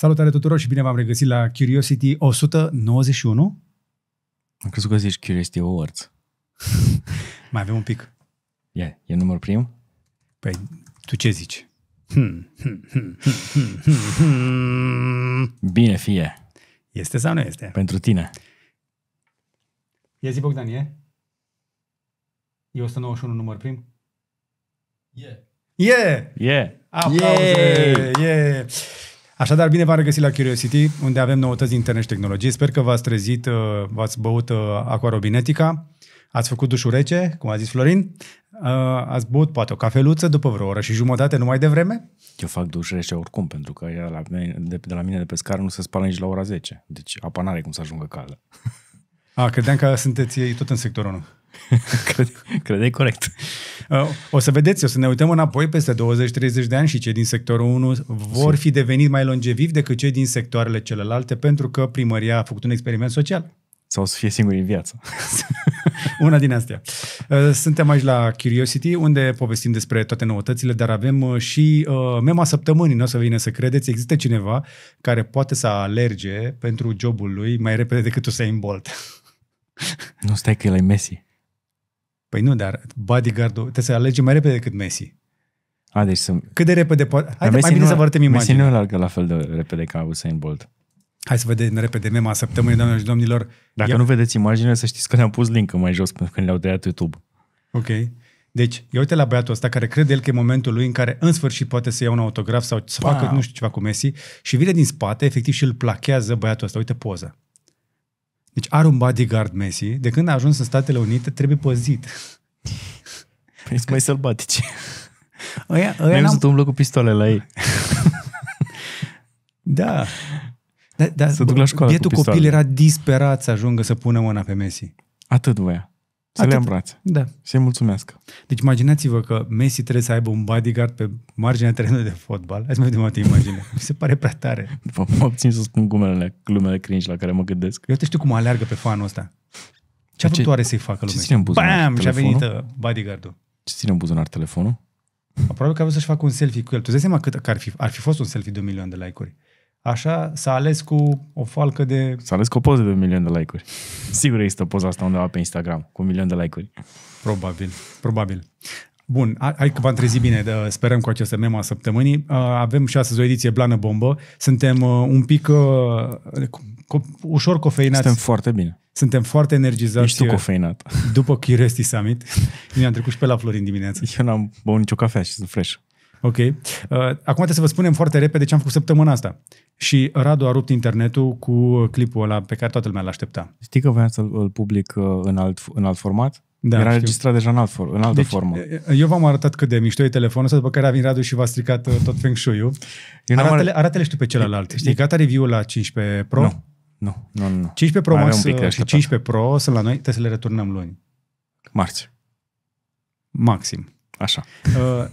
Salutare tuturor și bine v-am regăsit la Curiosity 191. Am crezut că zici Curiosity Awards. Mai avem un pic. Ia, yeah, e numărul prim? Păi, tu ce zici? Hmm, hmm, hmm, bine fie. Este sau nu este? Pentru tine. Ia zi, Bogdan, e? E 191 număr prim? E. Yeah. E! Yeah. E! Yeah. Aplauze! Yeah. Așadar, bine v-am regăsit la Curiosity, unde avem noutăți din internet și tehnologie. Sper că v-ați trezit, uh, v-ați băut uh, aquarobinetica, ați făcut dușul rece, cum a zis Florin, uh, ați băut poate o cafeluță după vreo oră și jumătate, numai de vreme? Eu fac duș rece oricum, pentru că la mine, de, de la mine de pe scară nu se spală nici la ora 10. Deci apa n-are cum să ajungă caldă. A, credeam că sunteți tot în sectorul 1. crede, e corect. Uh, o să vedeți, o să ne uităm înapoi peste 20-30 de ani și cei din sectorul 1 vor fi devenit mai longevivi decât cei din sectoarele celelalte pentru că primăria a făcut un experiment social. Sau să fie singuri în viață. Una din astea. Uh, suntem aici la Curiosity, unde povestim despre toate noutățile, dar avem uh, și uh, mema săptămânii, nu o să vină să credeți. Există cineva care poate să alerge pentru jobul lui mai repede decât să Bolt. Nu stai că el e Messi. Păi nu, dar bodyguard-ul trebuie să alegi mai repede decât Messi. A, deci sunt... Cât de repede poate... Hai, mai bine nu, să vă arătăm imaginea. Messi nu largă la fel de repede ca Usain Bolt. Hai să vedem repede mema săptămânii, doamnelor și domnilor. Dacă nu vedeți imaginea, să știți că ne am pus link mai jos pentru că ne au tăiat YouTube. Ok. Deci, eu uite la băiatul ăsta care crede el că e momentul lui în care în sfârșit poate să ia un autograf sau să Bam. facă nu știu ceva cu Messi și vine din spate, efectiv și îl plachează băiatul ăsta. Uite poza. Deci are un bodyguard Messi, de când a ajuns în Statele Unite trebuie păzit. Păi sunt mai sălbatici. Aia, aia văzut umblă cu pistole la ei. da. Da, da, să duc la școală cu copil era disperat să ajungă să pună mâna pe Messi. Atât voia. Să Atât. le îmbrațe. Da. Să-i mulțumească. Deci imaginați-vă că Messi trebuie să aibă un bodyguard pe marginea terenului de fotbal. să mai dată imagine. Mi se pare prea tare. Vă obțin să spun glumele, glumele cringe la care mă gândesc. Eu te știu cum alergă pe fanul ăsta. Ce a făcut să-i facă lumea? Ce ține în buzunar? Bam! Telefonul? Și a venit bodyguardul. Ce ține în buzunar telefonul? Probabil că a vrut să-și facă un selfie cu el. Tu dai seama cât ar fi, ar fi fost un selfie de un milion de like-uri. Așa, s-a ales cu o falcă de... S-a ales cu o poză de un milion de like-uri. Sigur există poza asta undeva pe Instagram, cu un milion de like-uri. Probabil, probabil. Bun, hai că v-am trezit bine, de, sperăm cu această a săptămânii. Avem și astăzi o ediție blană bombă. Suntem uh, un pic uh, co- ușor cofeinați. Suntem foarte bine. Suntem foarte energizați. Ești tu cofeinat. După Chiresti Summit, mi-am trecut și pe la Florin dimineața. Eu n-am băut nicio cafea și sunt fresh. Ok. Uh, acum trebuie să vă spunem foarte repede ce am făcut săptămâna asta. Și Radu a rupt internetul cu uh, clipul ăla pe care toată lumea l-aștepta. Știi că voiam să-l public uh, în alt, în alt format? Da, Era înregistrat deja în, alt for- în altă deci, formă. Eu v-am arătat cât de mișto e telefonul ăsta, după care a venit Radu și v-a stricat uh, tot Feng Shui-ul. Arată-le, arată-le și tu pe celălalt. Știi, gata review-ul la 15 Pro? Nu, nu, nu. nu. 15 Pro Max și 15 Pro sunt la noi, trebuie să le returnăm luni. Marți. Maxim. Așa. Uh, uh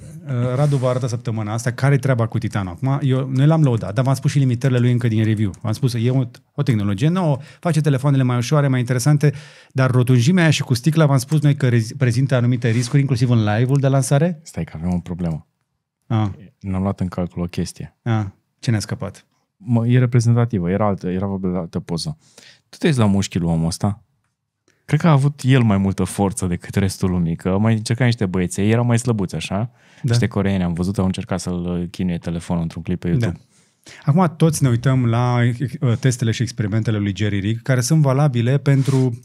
Radu va arăta săptămâna asta care treaba cu Titanul. Acum, eu, noi l-am lăudat, dar v-am spus și limitările lui încă din review. V-am spus că e o, o tehnologie nouă, face telefoanele mai ușoare, mai interesante, dar rotunjimea aia și cu sticla v-am spus noi că prezintă anumite riscuri, inclusiv în live-ul de lansare? Stai că avem o problemă. A. Ah. N-am luat în calcul o chestie. A. Ah, ce ne-a scăpat? Mă, e reprezentativă, era, altă, era altă poză. Tu te la mușchii omul ăsta? cred că a avut el mai multă forță decât restul lumii, că mai încerca niște băieți, ei erau mai slăbuți, așa, da. niște coreeni, am văzut, au încercat să-l chinuie telefonul într-un clip pe YouTube. Da. Acum toți ne uităm la uh, testele și experimentele lui Jerry Rig, care sunt valabile pentru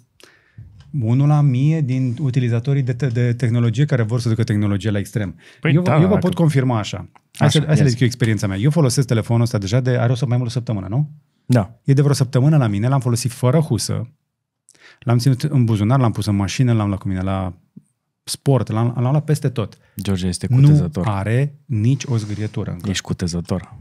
unul la mie din utilizatorii de, te- de tehnologie care vor să ducă tehnologia la extrem. Păi eu, da, eu vă pot că... confirma așa. Hai așa, să le zic eu experiența mea. Eu folosesc telefonul ăsta deja de, are o, mai mult o săptămână, nu? Da. E de vreo săptămână la mine, l-am folosit fără husă, L-am ținut în buzunar, l-am pus în mașină, l-am luat cu mine la sport, l-am, l-am luat peste tot. George este cutezător. Nu are nici o zgârietură încă. Ești cutezător.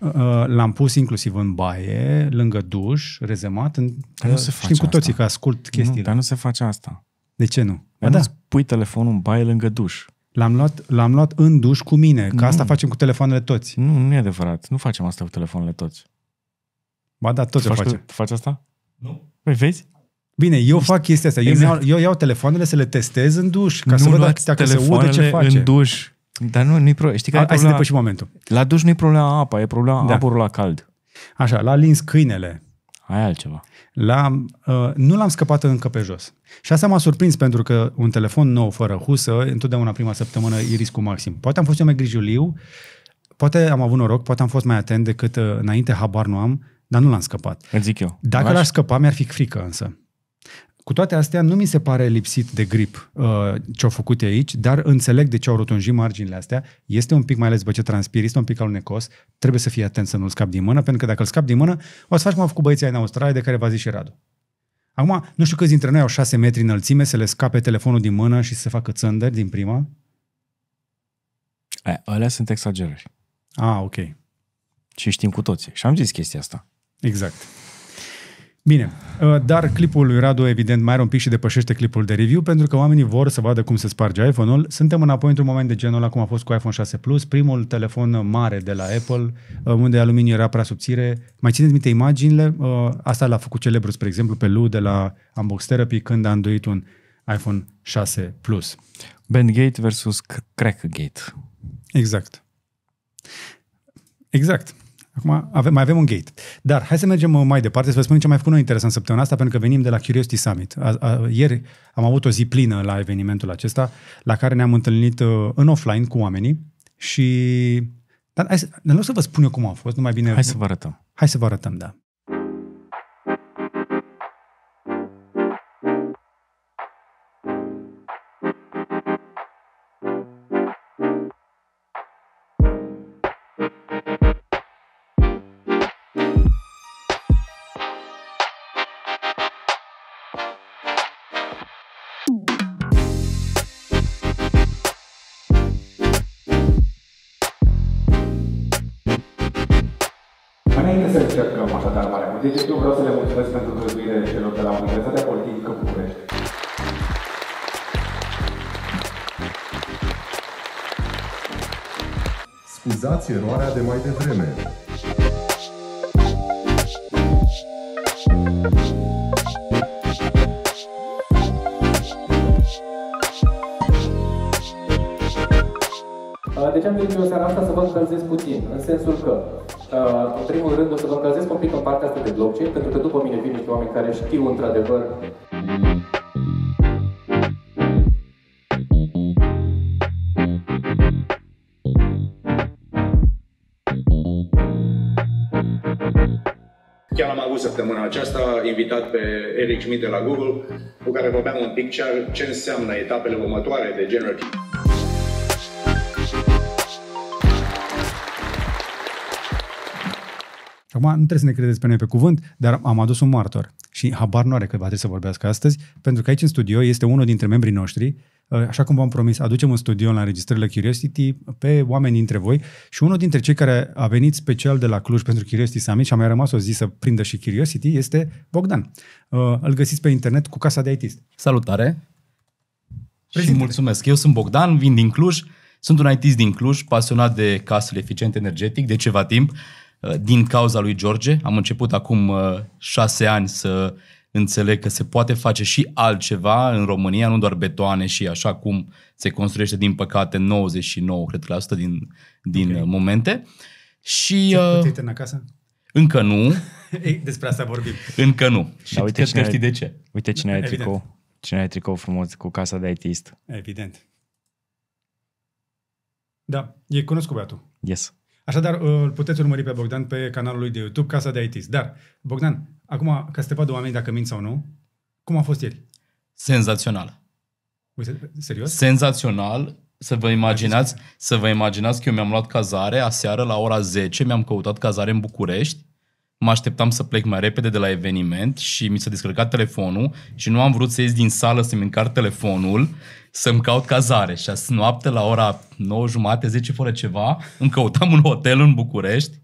Uh, uh, l-am pus inclusiv în baie, lângă duș, rezemat. În, nu uh, se face știm cu toții asta. că ascult chestiile. Nu, dar nu se face asta. De ce nu? Dar da. pui telefonul în baie lângă duș. L-am luat, l-am luat în duș cu mine, că nu. asta facem cu telefoanele toți. Nu, nu e adevărat. Nu facem asta cu telefoanele toți. Ba da, toți o facem. Faci asta? Nu. Păi vezi? Bine, eu fac chestia asta. Eu, exact. iau, eu iau telefoanele să le testez în duș, ca nu să văd dacă se ude ce face. în duș. Dar nu, nu-i pro... Știi că A, hai să depășim momentul. La duș nu-i problema apa, e problema da. apurul la cald. Așa, la lins câinele. Aia altceva. La, uh, nu l-am scăpat încă pe jos. Și asta m-a surprins pentru că un telefon nou fără husă, întotdeauna prima săptămână e riscul maxim. Poate am fost eu mai grijuliu, poate am avut noroc, poate am fost mai atent decât uh, înainte, habar nu am, dar nu l-am scăpat. Îți zic eu. Dacă l-aș scăpa, mi-ar fi frică însă. Cu toate astea, nu mi se pare lipsit de grip uh, ce-au făcut aici, dar înțeleg de ce au rotunjit marginile astea. Este un pic, mai ales după ce transpiri, este un pic alunecos. Trebuie să fii atent să nu-l scapi din mână, pentru că dacă îl scapi din mână, o să faci cum au făcut băieții în Australia, de care v-a zis și Radu. Acum, nu știu câți dintre noi au șase metri înălțime, să le scape telefonul din mână și să facă țândări din prima. A, alea sunt exagerări. A, ah, ok. Și știm cu toții. Și am zis chestia asta. Exact. Bine, uh, dar clipul lui Radu, evident, mai are un pic și depășește clipul de review, pentru că oamenii vor să vadă cum se sparge iPhone-ul. Suntem înapoi într-un moment de genul ăla, cum a fost cu iPhone 6 Plus, primul telefon mare de la Apple, uh, unde aluminiul era prea subțire. Mai țineți minte imaginile? Uh, asta l-a făcut celebru, spre exemplu, pe Lou de la Unbox Therapy, când a îndoit un iPhone 6 Plus. Bandgate versus Crackgate. Exact. Exact. Acum avem, mai avem un gate. Dar hai să mergem uh, mai departe, să vă spun ce mai făcut noi interesant săptămâna asta, pentru că venim de la Curiosity Summit. A, a, ieri am avut o zi plină la evenimentul acesta, la care ne-am întâlnit uh, în offline cu oamenii și... Dar hai să, în loc să vă spun eu cum a fost, nu mai bine... Hai să vă arătăm. Hai să vă arătăm, da. reparați eroarea de mai devreme. Uh, de ce am venit eu seara asta să vă încălzesc puțin? În sensul că, uh, în primul rând, o să vă încălzesc un pic în partea asta de blockchain, pentru că după mine vin niște oameni care știu într-adevăr invitat pe Eric Schmidt de la Google, cu care vorbeam un pic ce, ce înseamnă etapele următoare de generative. Acum nu trebuie să ne credeți pe noi pe cuvânt, dar am adus un martor și habar nu are că va trebui să vorbească astăzi, pentru că aici în studio este unul dintre membrii noștri, uh, așa cum v-am promis, aducem în studio la înregistrările Curiosity pe oameni dintre voi și unul dintre cei care a venit special de la Cluj pentru Curiosity Summit și a mai rămas o zi să prindă și Curiosity este Bogdan. Uh, îl găsiți pe internet cu Casa de ITist. Salutare! Prezintele. Și mulțumesc! Eu sunt Bogdan, vin din Cluj, sunt un it din Cluj, pasionat de casele eficiente energetic de ceva timp Uh, din cauza lui George. Am început acum uh, șase ani să înțeleg că se poate face și altceva în România, nu doar betoane și așa cum se construiește, din păcate, 99, cred la 100 din, din okay. Uh, momente. Și, ți în acasă? Încă nu. Despre asta vorbim. Încă nu. Da, uite cred cine că știi de ce. Uite cine are tricou. Cine are tricou frumos cu casa de ITist. Evident. Da, e cunoscut băiatul. Yes. Așadar, îl puteți urmări pe Bogdan pe canalul lui de YouTube, Casa de IT. Dar, Bogdan, acum, ca să te vadă oamenii dacă mint sau nu, cum a fost ieri? Senzațional. Uite, serios? Senzațional. Să vă imaginați, să vă imaginați că eu mi-am luat cazare aseară la ora 10, mi-am căutat cazare în București, mă așteptam să plec mai repede de la eveniment și mi s-a descărcat telefonul și nu am vrut să ies din sală să-mi încarc telefonul să-mi caut cazare și azi noapte la ora 9 jumate, 10 fără ceva, îmi căutam un hotel în București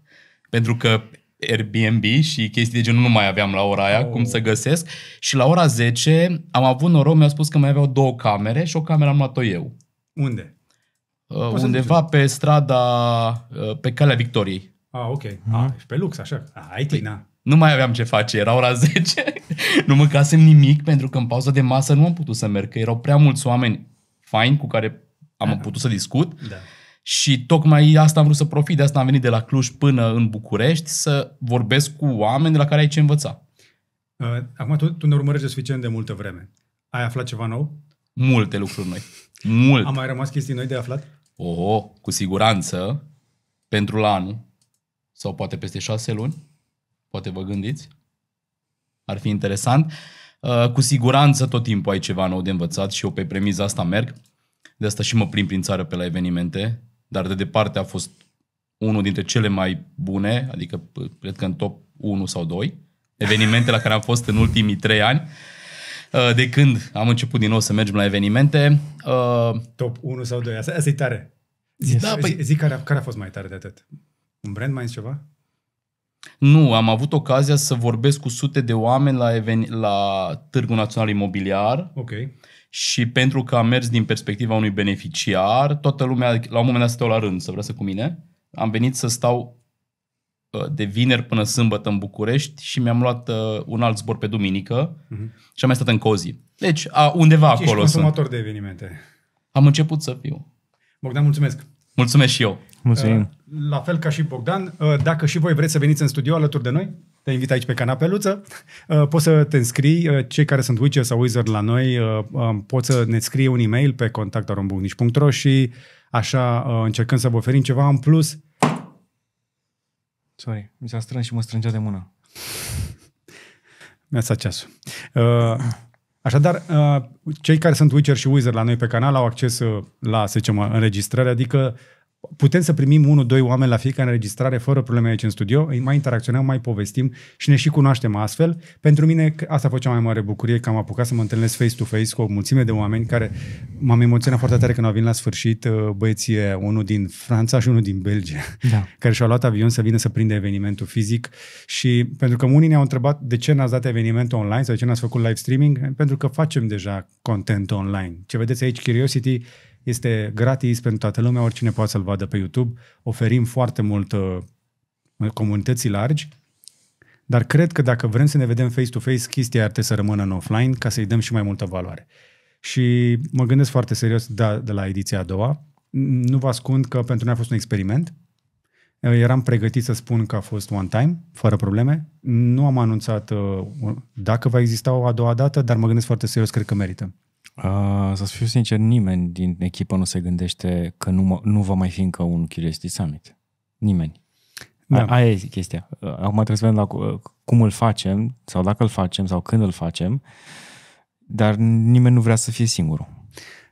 pentru că Airbnb și chestii de genul nu mai aveam la ora aia, oh. cum să găsesc. Și la ora 10 am avut noroc, mi-au spus că mai aveau două camere și o cameră am luat-o eu. Unde? Uh, undeva pe strada, uh, pe calea Victoriei. Ah, ok. Mm-hmm. Ah, pe lux, așa. Ah, ai păi, tina. Nu mai aveam ce face, era ora 10, nu mâncasem nimic pentru că în pauza de masă nu am putut să merg, că erau prea mulți oameni faini cu care am Aha. putut să discut. Da. Și tocmai asta am vrut să profit, de asta am venit de la Cluj până în București, să vorbesc cu oameni de la care ai ce învăța. Uh, acum tu, tu ne urmărești de suficient de multă vreme. Ai aflat ceva nou? Multe lucruri noi. Mult. Am mai rămas chestii noi de aflat? O, oh, cu siguranță, pentru la anul, sau poate peste șase luni, Poate vă gândiți? Ar fi interesant. Uh, cu siguranță tot timpul ai ceva nou de învățat și eu pe premiza asta merg. De asta și mă plim prin țară pe la evenimente, dar de departe a fost unul dintre cele mai bune, adică cred că în top 1 sau 2, evenimente la care am fost în ultimii 3 ani. Uh, de când am început din nou să mergem la evenimente. Uh, top 1 sau 2, asta, e tare. Zic, da, păi- zi, păi... zi care, a, care a fost mai tare de atât. Un brand mai ceva? Nu, am avut ocazia să vorbesc cu sute de oameni la, even- la Târgul Național Imobiliar. Ok. Și pentru că am mers din perspectiva unui beneficiar, toată lumea, la un moment dat stau la rând să vrea să cu mine. Am venit să stau uh, de vineri până sâmbătă în București și mi-am luat uh, un alt zbor pe duminică uh-huh. și am mai stat în Cozi. Deci, a, undeva deci acolo consumator sunt. de evenimente. Am început să fiu. Bogdan, mulțumesc! Mulțumesc și eu! Mulțumim! Uh, la fel ca și Bogdan, uh, dacă și voi vreți să veniți în studio alături de noi, te invit aici pe canapeluță, uh, poți să te înscrii, uh, cei care sunt Witcher sau Wizard la noi, um, poți să ne scrie un e-mail pe contactarombunici.ro și așa încercăm să vă oferim ceva în plus. Sorry, mi s-a strâns și mă strângea de mână. Mi-a stat ceasul. Așadar, cei care sunt Witcher și Wizard la noi pe canal au acces la, să zicem, înregistrări, adică putem să primim unul, doi oameni la fiecare înregistrare fără probleme aici în studio, mai interacționăm, mai povestim și ne și cunoaștem astfel. Pentru mine asta a fost cea mai mare bucurie, că am apucat să mă întâlnesc face-to-face cu o mulțime de oameni care m-am emoționat foarte tare când au venit la sfârșit uh, băieții, unul din Franța și unul din Belgia, da. care și-au luat avion să vină să prinde evenimentul fizic și pentru că unii ne-au întrebat de ce n-ați dat evenimentul online sau de ce n-ați făcut live streaming, pentru că facem deja content online. Ce vedeți aici, Curiosity, este gratis pentru toată lumea, oricine poate să-l vadă pe YouTube. Oferim foarte mult uh, comunității largi, dar cred că dacă vrem să ne vedem face-to-face, chestia ar trebui să rămână în offline ca să-i dăm și mai multă valoare. Și mă gândesc foarte serios de, da, de la ediția a doua. Nu vă ascund că pentru noi a fost un experiment. Uh, eram pregătit să spun că a fost one time, fără probleme. Nu am anunțat uh, dacă va exista o a doua dată, dar mă gândesc foarte serios, cred că merită. Uh, să fiu sincer, nimeni din echipă nu se gândește că nu, mă, nu va mai fi încă un Curiosity Summit. Nimeni. Da. A, aia e chestia. Uh, acum trebuie să vedem la uh, cum îl facem, sau dacă îl facem, sau când îl facem, dar nimeni nu vrea să fie singurul.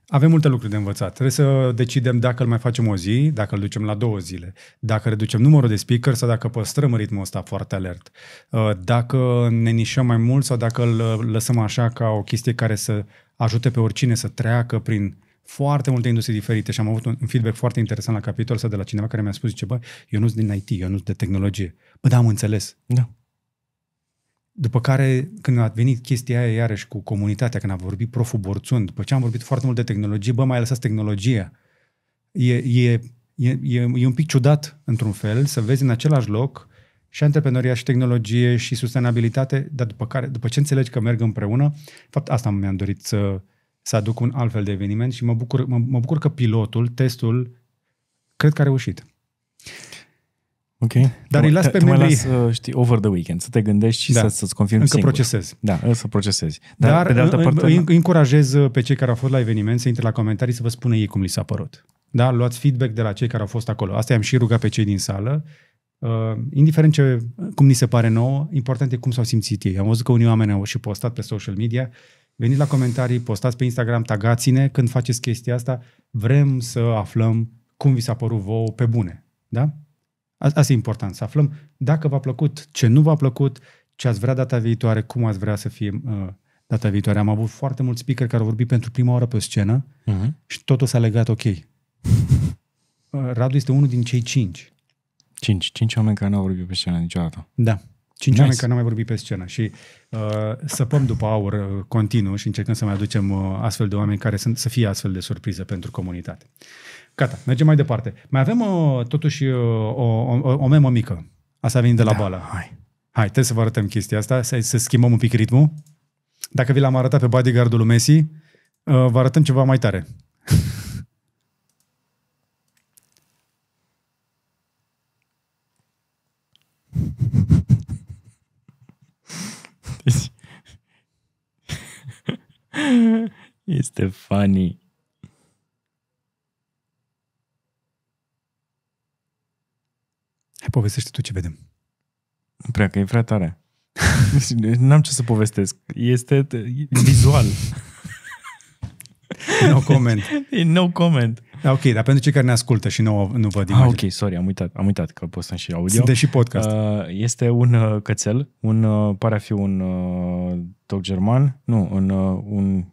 Avem multe lucruri de învățat. Trebuie să decidem dacă îl mai facem o zi, dacă îl ducem la două zile, dacă reducem numărul de speaker sau dacă păstrăm ritmul ăsta foarte alert, uh, dacă ne nișăm mai mult sau dacă îl uh, lăsăm așa ca o chestie care să ajute pe oricine să treacă prin foarte multe industrie diferite și am avut un feedback foarte interesant la capitolul ăsta de la cineva care mi-a spus, zice, bă, eu nu sunt din IT, eu nu sunt de tehnologie. Bă, da, am înțeles. Da. După care, când a venit chestia aia iarăși cu comunitatea, când a vorbit proful Borțun, după ce am vorbit foarte mult de tehnologie, bă, mai lăsați tehnologia. E, e, e, e, e un pic ciudat, într-un fel, să vezi în același loc și antreprenoria și tehnologie și sustenabilitate, dar după, care, după ce înțelegi că merg împreună, de fapt asta mi-am dorit să, să aduc un altfel de eveniment și mă bucur, mă, mă bucur că pilotul, testul, cred că a reușit. Ok. Dar îi las pe membrii... Las, uh, știi, over the weekend, să te gândești și da. să, să-ți confirmi Încă singur. procesezi. Da, să procesezi. Dar, Dar pe de altă parte, îi da. încurajez uh, pe cei care au fost la eveniment să intre la comentarii să vă spună ei cum li s-a părut. Da, luați feedback de la cei care au fost acolo. Asta i-am și rugat pe cei din sală. Uh, indiferent ce, cum ni se pare nouă, important e cum s-au simțit ei. Am văzut că unii oameni au și postat pe social media Veniți la comentarii, postați pe Instagram, tagați-ne când faceți chestia asta. Vrem să aflăm cum vi s-a părut vouă pe bune. Da? Asta e important, să aflăm dacă v-a plăcut, ce nu v-a plăcut, ce ați vrea data viitoare, cum ați vrea să fie uh, data viitoare. Am avut foarte mulți speaker care au vorbit pentru prima oară pe o scenă uh-huh. și totul s-a legat ok. Uh, Radu este unul din cei cinci. Cinci. Cinci oameni care nu au vorbit pe scenă niciodată. Da. Cinci nice. oameni care nu au mai vorbit pe scenă și uh, săpăm după aur uh, continuu și încercăm să mai aducem uh, astfel de oameni care sunt, să fie astfel de surpriză pentru comunitate. Gata, mergem mai departe. Mai avem uh, uh, o, totuși o, o, o memă mică. Asta a venit de la da, boală. Hai. hai, trebuie să vă arătăm chestia asta, să, să schimbăm un pic ritmul. Dacă vi l-am arătat pe bodyguardul lui Messi, uh, vă arătăm ceva mai tare. este funny. Hai, povestește tu ce vedem. Prea că e prea tare. N-am ce să povestesc. Este vizual. no comment. no comment. Da, ok, dar pentru cei care ne ascultă și nu, nu văd imagine. Ah, ok, sorry, am uitat, am uitat că postăm și audio. Sunt și podcast. Uh, este un uh, cățel, un, uh, pare a fi un uh, dog german, nu, un, uh, un...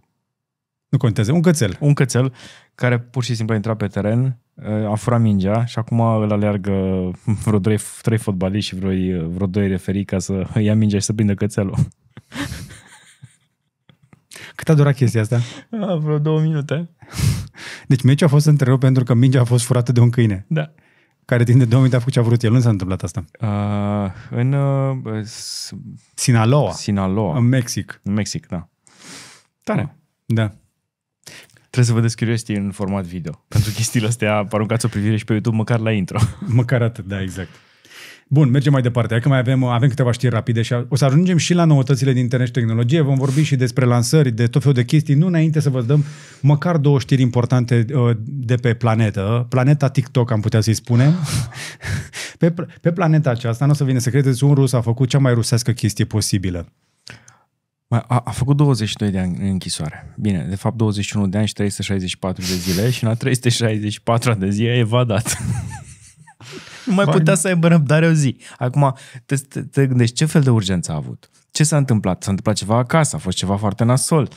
Nu contează, un cățel. Un cățel care pur și simplu a intrat pe teren Uh, a furat mingea și acum îl aleargă vreo trei, trei fotbaliști și vreo, vreo doi referii ca să ia mingea și să prindă cățelul. Cât a durat chestia asta? A, vreo două minute. Deci meciul a fost întrerupt pentru că mingea a fost furată de un câine. Da. Care timp de două minute a făcut ce a vrut el. Unde s-a întâmplat asta? A, în... Uh, s- Sinaloa. Sinaloa. În Mexic. În Mexic, da. Tare. Da. Trebuie să vedeți Curiosity în format video. Pentru chestiile astea, aruncați o privire și pe YouTube, măcar la intro. Măcar atât, da, exact. Bun, mergem mai departe. Acum mai avem, avem câteva știri rapide și o să ajungem și la noutățile din internet și tehnologie. Vom vorbi și despre lansări, de tot felul de chestii. Nu înainte să vă dăm măcar două știri importante uh, de pe planetă. Planeta TikTok, am putea să-i spunem. Pe, pe planeta aceasta, nu o să vină să credeți, un rus a făcut cea mai rusească chestie posibilă. A, a făcut 22 de ani în închisoare. Bine, de fapt 21 de ani și 364 de zile și la 364 de zile e evadat. nu mai putea să aibă răbdare o zi. Acum, te, te, te gândești ce fel de urgență a avut? Ce s-a întâmplat? S-a întâmplat ceva acasă, a fost ceva foarte nasol.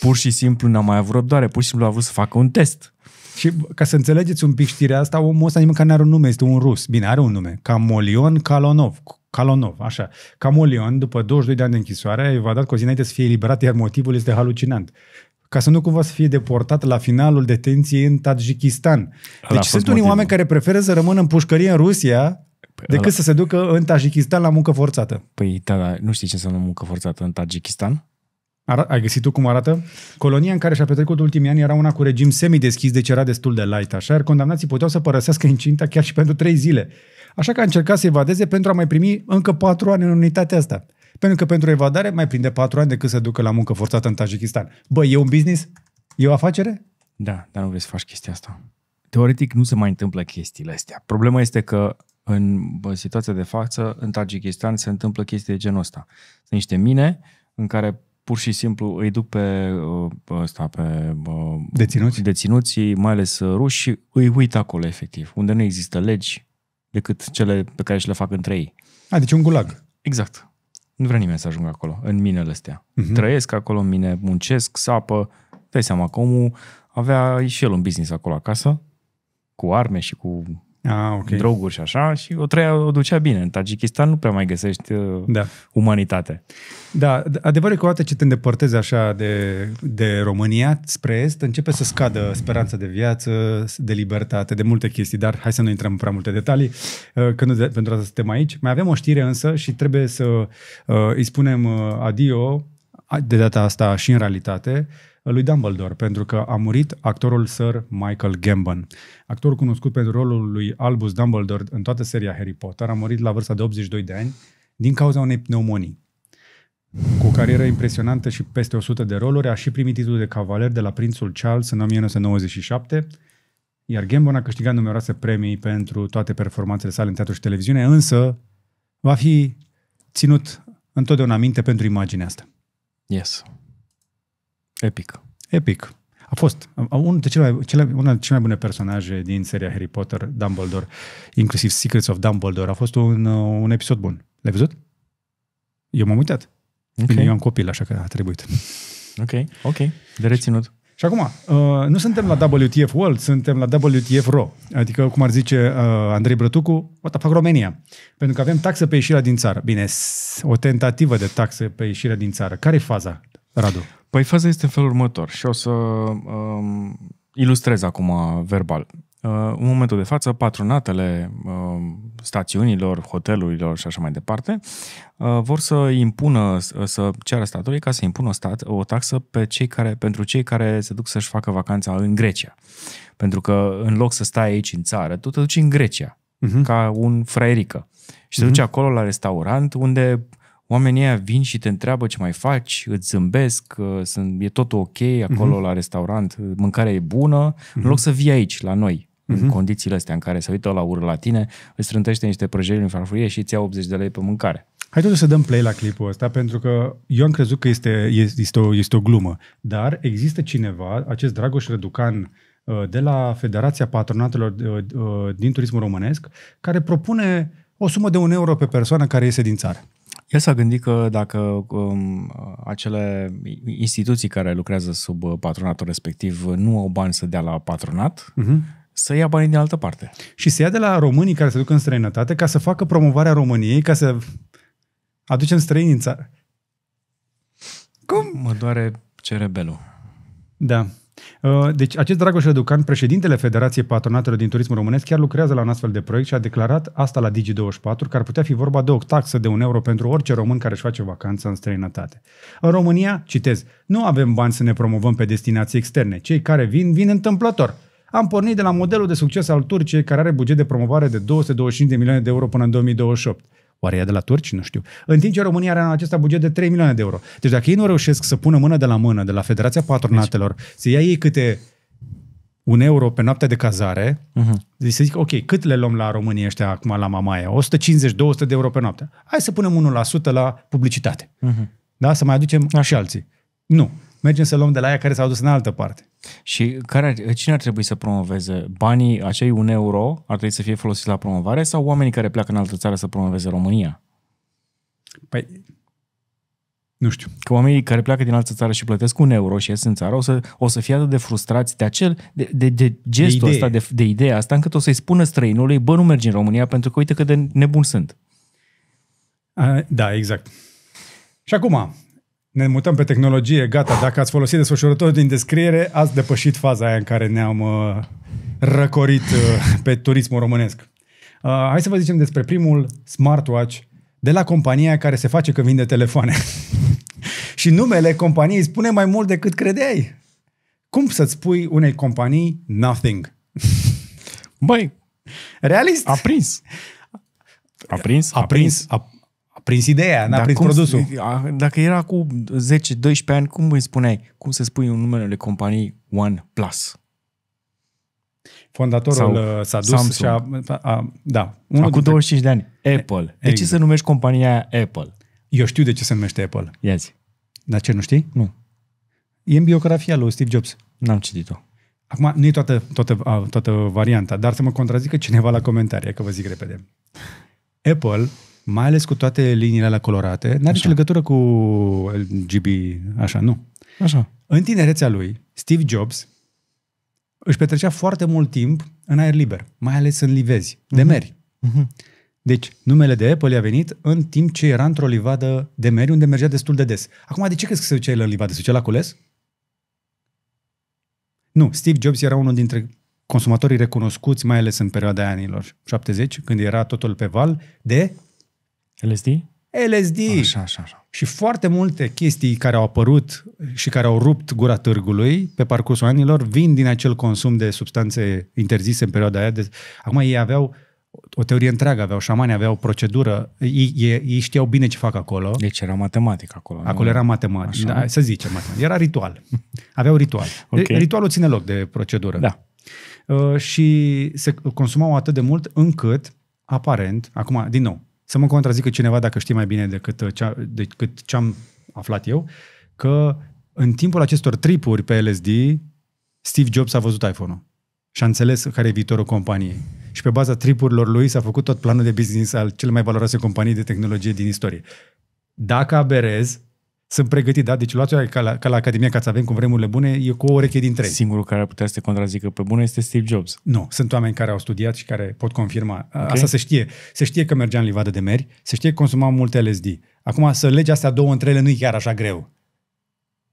Pur și simplu n-a mai avut răbdare, pur și simplu a vrut să facă un test. Și ca să înțelegeți un pic știrea asta, omul ăsta nimeni care nu are un nume, este un rus. Bine, are un nume. Camolion Kalonov. Calonov, așa. Camolion, după 22 de ani de închisoare, a evadat cu o zi înainte să fie eliberat, iar motivul este halucinant ca să nu cumva să fie deportat la finalul detenției în Tajikistan. Deci sunt unii oameni care preferă să rămână în pușcărie în Rusia păi, decât ala. să se ducă în Tajikistan la muncă forțată. Păi da, da, nu știi ce înseamnă muncă forțată în Tajikistan? Ar- ai găsit tu cum arată? Colonia în care și-a petrecut ultimii ani era una cu regim semi-deschis, semi-deschis, deci era destul de light, așa, iar condamnații puteau să părăsească incinta chiar și pentru trei zile. Așa că a încercat să evadeze pentru a mai primi încă patru ani în unitatea asta. Pentru că pentru evadare mai prinde patru ani decât să ducă la muncă forțată în Tajikistan. Bă, e un business? E o afacere? Da, dar nu vrei să faci chestia asta. Teoretic nu se mai întâmplă chestiile astea. Problema este că în situația de față, în Tajikistan, se întâmplă chestii de genul ăsta. Sunt niște mine în care pur și simplu îi duc pe ăsta, pe deținuți. deținuții, mai ales ruși, îi uit acolo efectiv, unde nu există legi, decât cele pe care și le fac între ei. A, deci un gulag. Exact. Nu vrea nimeni să ajungă acolo, în minele astea. Uh-huh. Trăiesc acolo în mine, muncesc, sapă. Dai seama că omul avea și el un business acolo acasă, cu arme și cu ah, okay. droguri și așa, și o trăia, o ducea bine. În Tajikistan nu prea mai găsești uh, da. umanitate. Da, adevărul că odată ce te îndepărtezi așa de, de România spre est, începe să scadă speranța de viață, de libertate, de multe chestii, dar hai să nu intrăm în prea multe detalii, uh, că nu de, pentru asta suntem aici. Mai avem o știre însă și trebuie să uh, îi spunem uh, adio de data asta și în realitate, lui Dumbledore, pentru că a murit actorul Sir Michael Gambon. Actor cunoscut pentru rolul lui Albus Dumbledore în toată seria Harry Potter, a murit la vârsta de 82 de ani din cauza unei pneumonii. Cu o carieră impresionantă și peste 100 de roluri, a și primit titlul de cavaler de la prințul Charles în 1997, iar Gambon a câștigat numeroase premii pentru toate performanțele sale în teatru și televiziune, însă va fi ținut întotdeauna minte pentru imaginea asta. Yes. Epic. Epic. A fost unul dintre cele cele, una dintre cele mai bune personaje din seria Harry Potter, Dumbledore, inclusiv Secrets of Dumbledore. A fost un, uh, un episod bun. L-ai văzut? Eu m-am uitat. Okay. Bine, eu am copil, așa că a trebuit. Ok, ok, de reținut. Și acum, uh, nu suntem la WTF World, suntem la WTF RO. Adică, cum ar zice uh, Andrei Brătucu, o fac România. Pentru că avem taxă pe ieșirea din țară. Bine, o tentativă de taxă pe ieșirea din țară. Care e faza, Radu? Păi faza este în felul următor și o să um, ilustrez acum verbal. Uh, în momentul de față, patronatele uh, stațiunilor, hotelurilor și așa mai departe uh, vor să impună, să ceară statului ca să impună stat, o taxă pe cei care, pentru cei care se duc să-și facă vacanța în Grecia. Pentru că în loc să stai aici în țară, tu te duci în Grecia, uh-huh. ca un fraierică. Și te uh-huh. duci mhm. acolo la restaurant unde uh, oamenii aia vin și te întreabă ce mai faci, îți zâmbesc, sunt, e tot ok acolo uh-huh. la restaurant, mâncarea e bună, uh-huh. în loc mhm. să vii aici, la noi, uh-huh. în mhm. condițiile astea în care se uită la ură la tine, îți strântește niște prăjeli în farfurie și îți ia 80 de lei pe mâncare. Hai totuși să dăm play la clipul ăsta, pentru că eu am crezut că este, este, o, este o glumă, dar există cineva, acest Dragoș Răducan, uh, de la Federația Patronatelor uh, uh, din Turismul Românesc, care propune o sumă de un euro pe persoană care iese din țară. El s-a gândit că dacă um, acele instituții care lucrează sub uh, patronatul respectiv nu au bani să dea la patronat, uh-huh să ia banii din altă parte. Și să ia de la românii care se duc în străinătate ca să facă promovarea României, ca să aducem străini în țară. Cum? Mă doare cerebelul. Da. Uh, deci acest Dragoș Răducan, președintele Federației Patronatelor din Turismul Românesc, chiar lucrează la un astfel de proiect și a declarat asta la Digi24, că ar putea fi vorba de o taxă de un euro pentru orice român care își face vacanță în străinătate. În România, citez, nu avem bani să ne promovăm pe destinații externe. Cei care vin, vin întâmplător. Am pornit de la modelul de succes al Turciei, care are buget de promovare de 225 de milioane de euro până în 2028. Oare e de la turci? Nu știu. În timp ce România are anul acesta buget de 3 milioane de euro. Deci dacă ei nu reușesc să pună mână de la mână, de la Federația Patronatelor, deci. să ia ei câte un euro pe noaptea de cazare, uh-huh. deci să zic, ok, cât le luăm la România ăștia acum la Mamaia? 150-200 de euro pe noapte. Hai să punem 1% la publicitate. Uh-huh. Da? Să mai aducem Așa. și alții. Nu mergem să luăm de la ea care s-au dus în altă parte. Și care, cine ar trebui să promoveze? Banii, acei un euro, ar trebui să fie folosiți la promovare sau oamenii care pleacă în altă țară să promoveze România? Păi, nu știu. Că oamenii care pleacă din altă țară și plătesc un euro și ies în țară o să, o să fie atât de frustrați de acel, de, de, de gestul de ăsta, asta, de, de ideea asta, încât o să-i spună străinului, bă, nu mergi în România pentru că uite cât de nebun sunt. A, da, exact. Și acum, ne mutăm pe tehnologie, gata, dacă ați folosit desfășurător din descriere, ați depășit faza aia în care ne-am uh, răcorit uh, pe turismul românesc. Uh, hai să vă zicem despre primul smartwatch de la compania care se face că vinde telefoane. și numele companiei spune mai mult decât credeai. Cum să-ți spui unei companii nothing? Băi, realist. A prins. A prins? A, a prins. A, prins ideea, n-a Dar prins cum, produsul. Dacă era cu 10-12 ani, cum îi spuneai? Cum se spui un numele de companii OnePlus? Fondatorul Sau uh, s-a dus Samsung. și a... a, a da. Unul Acum 25 de ani. Apple. De exact. ce să numești compania Apple? Eu știu de ce se numește Apple. Iazi. Dar ce, nu știi? Nu. E în biografia lui Steve Jobs. N-am citit-o. Acum, nu e toată, toată, toată varianta, dar să mă contrazică cineva la comentarii, că vă zic repede. Apple mai ales cu toate liniile alea colorate, n-are nicio legătură cu LGB, așa, nu. Așa. În tinerețea lui, Steve Jobs își petrecea foarte mult timp în aer liber, mai ales în livezi, de uh-huh. meri. Uh-huh. Deci, numele de Apple i-a venit în timp ce era într-o livadă de meri unde mergea destul de des. Acum, de ce crezi că se ducea el în livadă? Se ducea la cules? Nu, Steve Jobs era unul dintre consumatorii recunoscuți, mai ales în perioada anilor 70, când era totul pe val, de LSD? LSD. Așa, așa, așa. Și foarte multe chestii care au apărut și care au rupt gura târgului pe parcursul anilor vin din acel consum de substanțe interzise în perioada aia. De... Acum ei aveau o teorie întreagă aveau, șamani aveau procedură, ei, ei, ei știau bine ce fac acolo. Deci era matematică acolo. Acolo nu? era matematic. da, să zicem. matematic. Era ritual. Aveau ritual. okay. De, ritualul ține loc de procedură. Da. Uh, și se consumau atât de mult încât, aparent, acum, din nou, să mă contrazică cineva dacă știe mai bine decât, uh, cea, decât ce am aflat eu, că în timpul acestor tripuri pe LSD, Steve Jobs a văzut iPhone-ul și a înțeles care e viitorul companiei. Și pe baza tripurilor lui s-a făcut tot planul de business al cele mai valoroase companii de tehnologie din istorie. Dacă aberez, sunt pregătit, da? Deci luați ca la, ca la Academia, ca să avem cu vremurile bune, e cu o oreche din trei. Singurul care ar putea să te contrazică pe bune este Steve Jobs. Nu, sunt oameni care au studiat și care pot confirma. Okay. Asta se știe. Se știe că mergea în livadă de meri, se știe că consumam multe LSD. Acum să legi astea două între ele nu e chiar așa greu.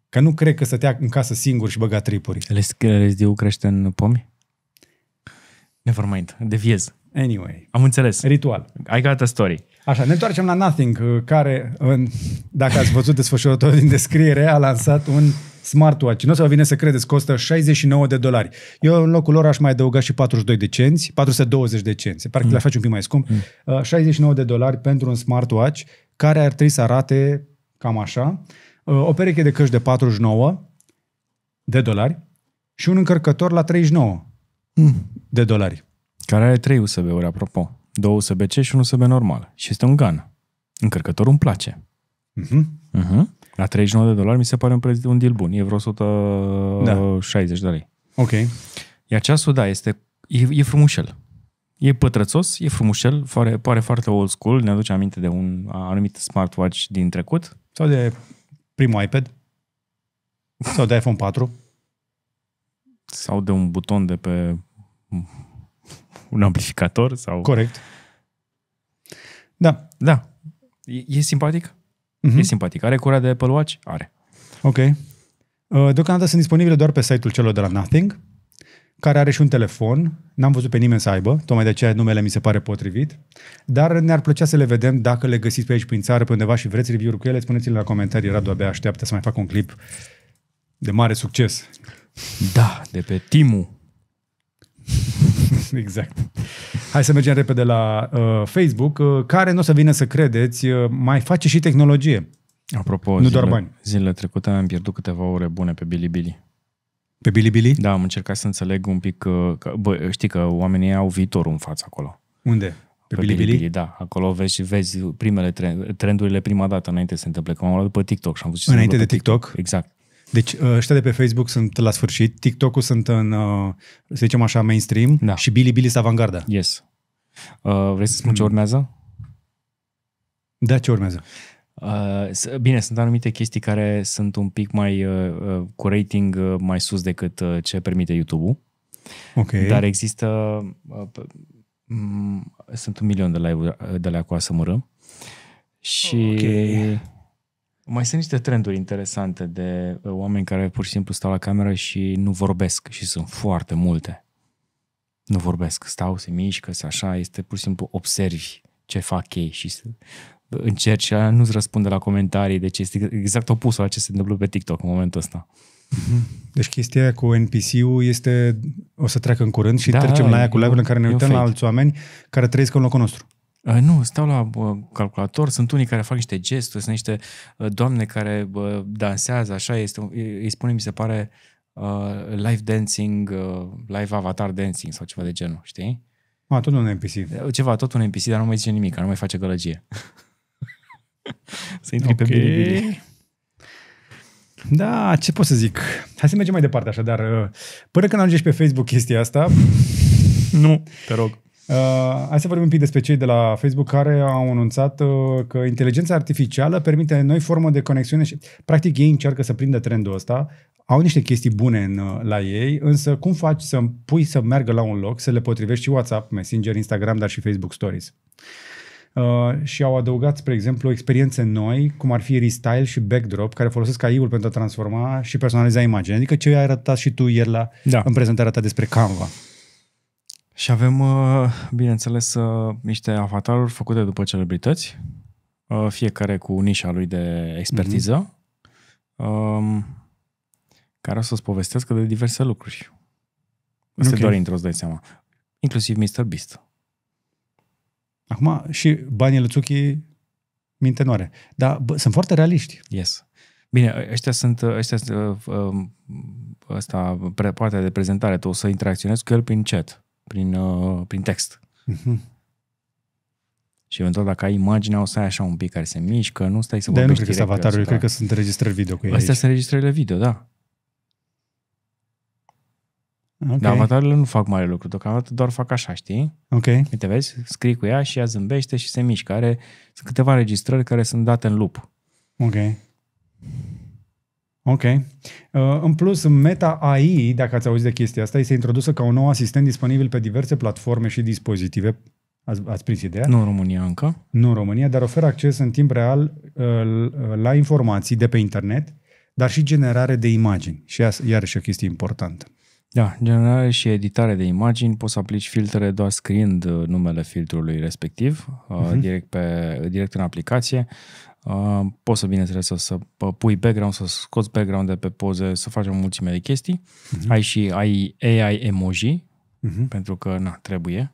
Că nu cred că stătea în casă singur și băga tripuri. LSD-ul crește în pomi? Nevermind, deviez. Anyway. Am înțeles. Ritual. I got a story. Așa, ne întoarcem la Nothing, uh, care, în, uh, dacă ați văzut desfășurătorul din descriere, a lansat un smartwatch. Nu o să vă vine să credeți, costă 69 de dolari. Eu în locul lor aș mai adăuga și 42 de cenți, 420 de cenți, parcă mm. le faci un pic mai scump, mm. 69 uh, de dolari pentru un smartwatch care ar trebui să arate cam așa, o pereche de căști de 49 de dolari și un încărcător la 39 mm. de dolari. Care are 3 USB-uri, apropo. Două USB-C și un USB normal. Și este un GAN. Încărcătorul îmi place. Uh-huh. Uh-huh. La 39 de dolari mi se pare un preț de un deal bun. E vreo 160 da. de lei. Ok. Iar ceasul, da, este, e, e frumușel. E pătrățos, e frumușel, pare, pare foarte old school, ne aduce aminte de un anumit smartwatch din trecut. Sau de primul iPad. Sau de iPhone 4. Sau de un buton de pe un amplificator sau... Corect. Da. Da. E, e simpatic? Uh-huh. E simpatic. Are cura de Apple Watch? Are. Ok. Uh, deocamdată sunt disponibile doar pe site-ul celor de la Nothing, care are și un telefon. N-am văzut pe nimeni să aibă, tocmai de aceea numele mi se pare potrivit. Dar ne-ar plăcea să le vedem dacă le găsiți pe aici prin țară, pe undeva și vreți review-uri cu ele, spuneți-le la comentarii. Radu abia așteaptă să mai fac un clip de mare succes. Da, de pe Timu. Exact. Hai să mergem repede la uh, Facebook, uh, care nu o să vină să credeți, uh, mai face și tehnologie. Apropo, nu zile, doar bani. Zilele trecute am pierdut câteva ore bune pe Bilibili. Pe Bilibili? Da, am încercat să înțeleg un pic că, uh, că bă, știi că oamenii au viitorul în față acolo. Unde? Pe, pe Bilibili? Bilibili? Da, acolo vezi, vezi primele trend, trendurile prima dată înainte să se întâmple. Că m-am luat după TikTok și am văzut ce Înainte de TikTok? TikTok? Exact. Deci ă, ăștia de pe Facebook sunt la sfârșit, TikTok-ul sunt în, ă, să zicem așa, mainstream da. și Bilibili sunt avangarda. Yes. Uh, vrei să spun ce urmează? Da, ce urmează? Uh, bine, sunt anumite chestii care sunt un pic mai uh, cu rating uh, mai sus decât uh, ce permite YouTube-ul. Okay. Dar există uh, sunt un milion de live-uri de la coasă să Și okay. Mai sunt niște trenduri interesante de uh, oameni care pur și simplu stau la cameră și nu vorbesc și sunt foarte multe. Nu vorbesc, stau, se mișcă, se așa, este pur și simplu observi ce fac ei și să uh, încerci, nu-ți răspunde la comentarii, deci este exact opusul la ce se întâmplă pe TikTok în momentul ăsta. Mhm. Deci chestia cu NPC-ul este, o să treacă în curând și da, trecem la aia cu live în care ne uităm la alți oameni care trăiesc în locul nostru. Uh, nu, stau la uh, calculator, sunt unii care fac niște gesturi, sunt niște uh, doamne care dansează, așa, este, îi spune, mi se pare, live dancing, live avatar dancing sau ceva de genul, știi? Ma, tot un NPC. Ceva, tot un NPC, dar nu mai zice nimic, nu mai face gălăgie. să intri okay. pe Bilibili. Da, ce pot să zic? Hai să mergem mai departe așa dar Până când ajungi pe Facebook chestia asta... nu, te rog. Uh, hai să vorbim un pic despre cei de la Facebook care au anunțat uh, că inteligența artificială permite noi formă de conexiune și practic ei încearcă să prindă trendul ăsta, au niște chestii bune în, uh, la ei, însă cum faci să pui să meargă la un loc, să le potrivești și WhatsApp, Messenger, Instagram, dar și Facebook Stories? Uh, și au adăugat, spre exemplu, experiențe noi, cum ar fi restyle și backdrop, care folosesc AI-ul pentru a transforma și personaliza imaginea, adică ce ai arătat și tu ieri la, da. în prezentarea ta despre Canva. Și avem, uh, bineînțeles, uh, niște avataruri făcute după celebrități, uh, fiecare cu nișa lui de expertiză, mm-hmm. care o să-ți povestească de diverse lucruri. Nu okay. doar intro, îți dai seama. Inclusiv Mr. Beast. Acum, și banii lățuchii minte noare. Dar bă, sunt foarte realiști. Yes. Bine, ăștia sunt, ăștia, ăsta, partea de prezentare, tu o să interacționezi cu el prin chat prin, uh, prin text. Uh-huh. Și eventual dacă ai imaginea o să ai așa un pic care se mișcă, nu stai să de vorbești nu cred că avatarul, cred că sunt înregistrări video cu ei Astea aici. sunt înregistrările video, da. Okay. Dar avatarele nu fac mare lucru, deocamdată doar fac așa, știi? Ok. Uite, vezi, scrii cu ea și ea zâmbește și se mișcă. Are, sunt câteva înregistrări care sunt date în loop. Ok. Ok. Uh, în plus, Meta AI, dacă ați auzit de chestia asta, este introdusă ca un nou asistent disponibil pe diverse platforme și dispozitive. Ați, ați prins ideea? Nu în România încă. Nu în România, dar oferă acces în timp real uh, la informații de pe internet, dar și generare de imagini. Și iarăși o chestie importantă. Da, generare și editare de imagini, poți să aplici filtre doar scriind uh, numele filtrului respectiv, uh-huh. direct, pe, direct în aplicație. Uh, poți să, bineînțeles, să, să uh, pui background, să scoți background de pe poze, să faci o mulțime de chestii. Uh-huh. Ai și ai AI emoji, uh-huh. pentru că, na, trebuie.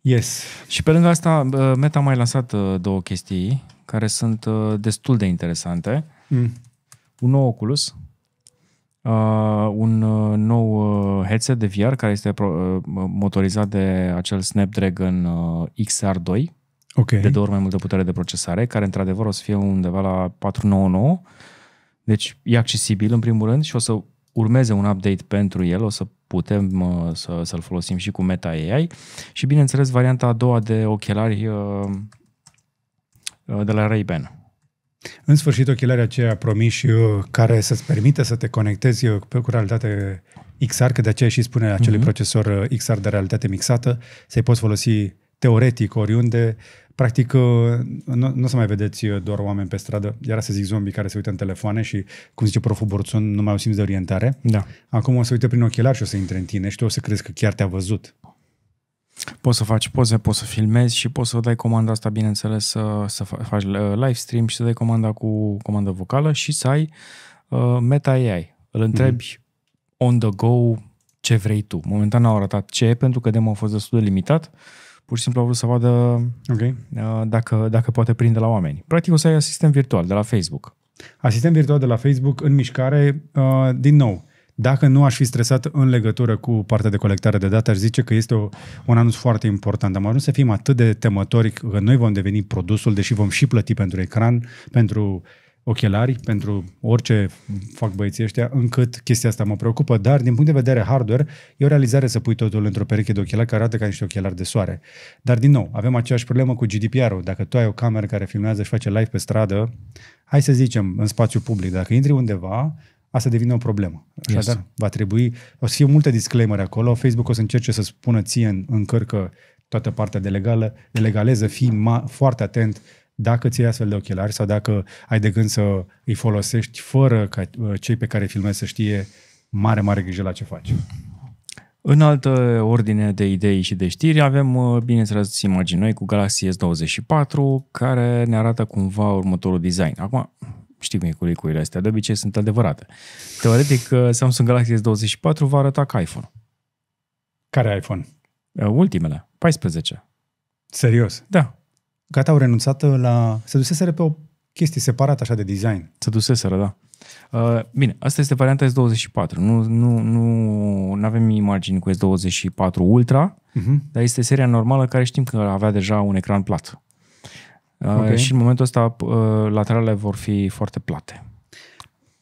Yes. Și pe lângă asta, uh, Meta a mai lansat uh, două chestii care sunt destul de interesante. Mm. Un nou Oculus, un nou headset de VR care este motorizat de acel Snapdragon XR2, okay. de două ori mai multă putere de procesare, care într-adevăr o să fie undeva la 499, deci e accesibil în primul rând și o să urmeze un update pentru el, o să putem uh, să, să-l folosim și cu Meta AI și bineînțeles varianta a doua de ochelari uh, uh, de la Ray-Ban. În sfârșit, ochelarii aceia promiși uh, care să-ți permite să te conectezi uh, pe cu realitate XR, că de aceea și spune acelui mm-hmm. procesor XR de realitate mixată, să-i poți folosi teoretic oriunde, uh, Practic, uh, nu, nu o să mai vedeți uh, doar oameni pe stradă, iar să zic zombi care se uită în telefoane și, cum zice proful Borțun, nu mai au simț de orientare. Da. Acum o să uite prin ochelari și o să intre în tine și tu o să crezi că chiar te-a văzut. Poți să faci poze, poți să filmezi și poți să dai comanda asta, bineînțeles, să, să faci uh, live stream și să dai comanda cu comandă vocală și să ai uh, Meta AI. Îl întrebi mm-hmm. on the go ce vrei tu. Momentan au arătat ce, pentru că demo a fost destul de limitat. Uh, Pur și simplu au vrut să vadă okay. Uh, dacă, dacă poate prinde la oameni. Practic o să ai asistent virtual de la Facebook. Asistent virtual de la Facebook în mișcare, uh, din nou, dacă nu aș fi stresat în legătură cu partea de colectare de date, aș zice că este o, un anunț foarte important. Am ajuns să fim atât de temători că noi vom deveni produsul, deși vom și plăti pentru ecran, pentru ochelari pentru orice fac băieții ăștia, încât chestia asta mă preocupă, dar din punct de vedere hardware, e o realizare să pui totul într-o pereche de ochelari care arată ca niște ochelari de soare. Dar din nou, avem aceeași problemă cu GDPR-ul. Dacă tu ai o cameră care filmează și face live pe stradă, hai să zicem, în spațiu public, dacă intri undeva, asta devine o problemă. Așadar, yes. va trebui, o să fie multe disclaimer acolo, Facebook o să încerce să spună ție în, încărcă toată partea de legală, de legaleză, fii ma, foarte atent dacă ți iei astfel de ochelari sau dacă ai de gând să îi folosești fără ca uh, cei pe care filmezi să știe mare, mare grijă la ce faci. În altă ordine de idei și de știri avem, uh, bineînțeles, imagini noi cu Galaxy S24 care ne arată cumva următorul design. Acum, știi cum e cu licurile astea, de obicei sunt adevărate. Teoretic, uh, Samsung Galaxy S24 va arăta ca iPhone. Care iPhone? Ultimele, 14. Serios? Da gata, au renunțat la... Se duseseră pe o chestie separată așa de design. Se duseseră, da. Uh, bine, asta este varianta S24. Nu, nu, nu avem imagini cu S24 Ultra, uh-huh. dar este seria normală care știm că avea deja un ecran plat. Uh, okay. Uh, Și în momentul ăsta uh, lateralele vor fi foarte plate.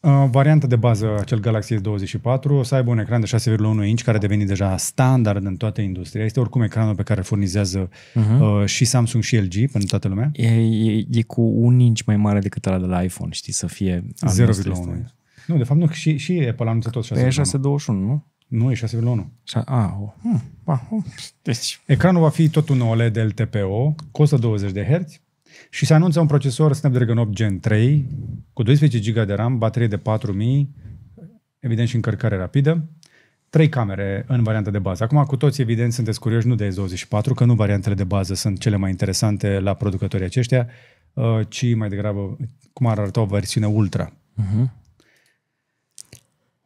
Uh, varianta de bază, acel Galaxy S24, o să aibă un ecran de 6,1 inch, care a devenit deja standard în toată industria. Este oricum ecranul pe care îl furnizează uh-huh. uh, și Samsung și LG pentru toată lumea. E, e, e cu un inch mai mare decât ăla de la iPhone, știi, să fie... 0,1 Nu, de fapt nu, și, și Apple anunță tot 6,1. Păi e 6,21, nu? Nu, e 6,1. Ah, oh. hmm. ah, oh. deci. Ecranul va fi tot un OLED LTPO, costă 20 de Hz, și se anunță un procesor Snapdragon 8 Gen 3 cu 12 GB de RAM, baterie de 4000, evident și încărcare rapidă, trei camere în varianta de bază. Acum, cu toți, evident, sunteți curioși nu de S24, că nu variantele de bază sunt cele mai interesante la producătorii aceștia, uh, ci mai degrabă cum ar arăta o versiune ultra. Uh-huh.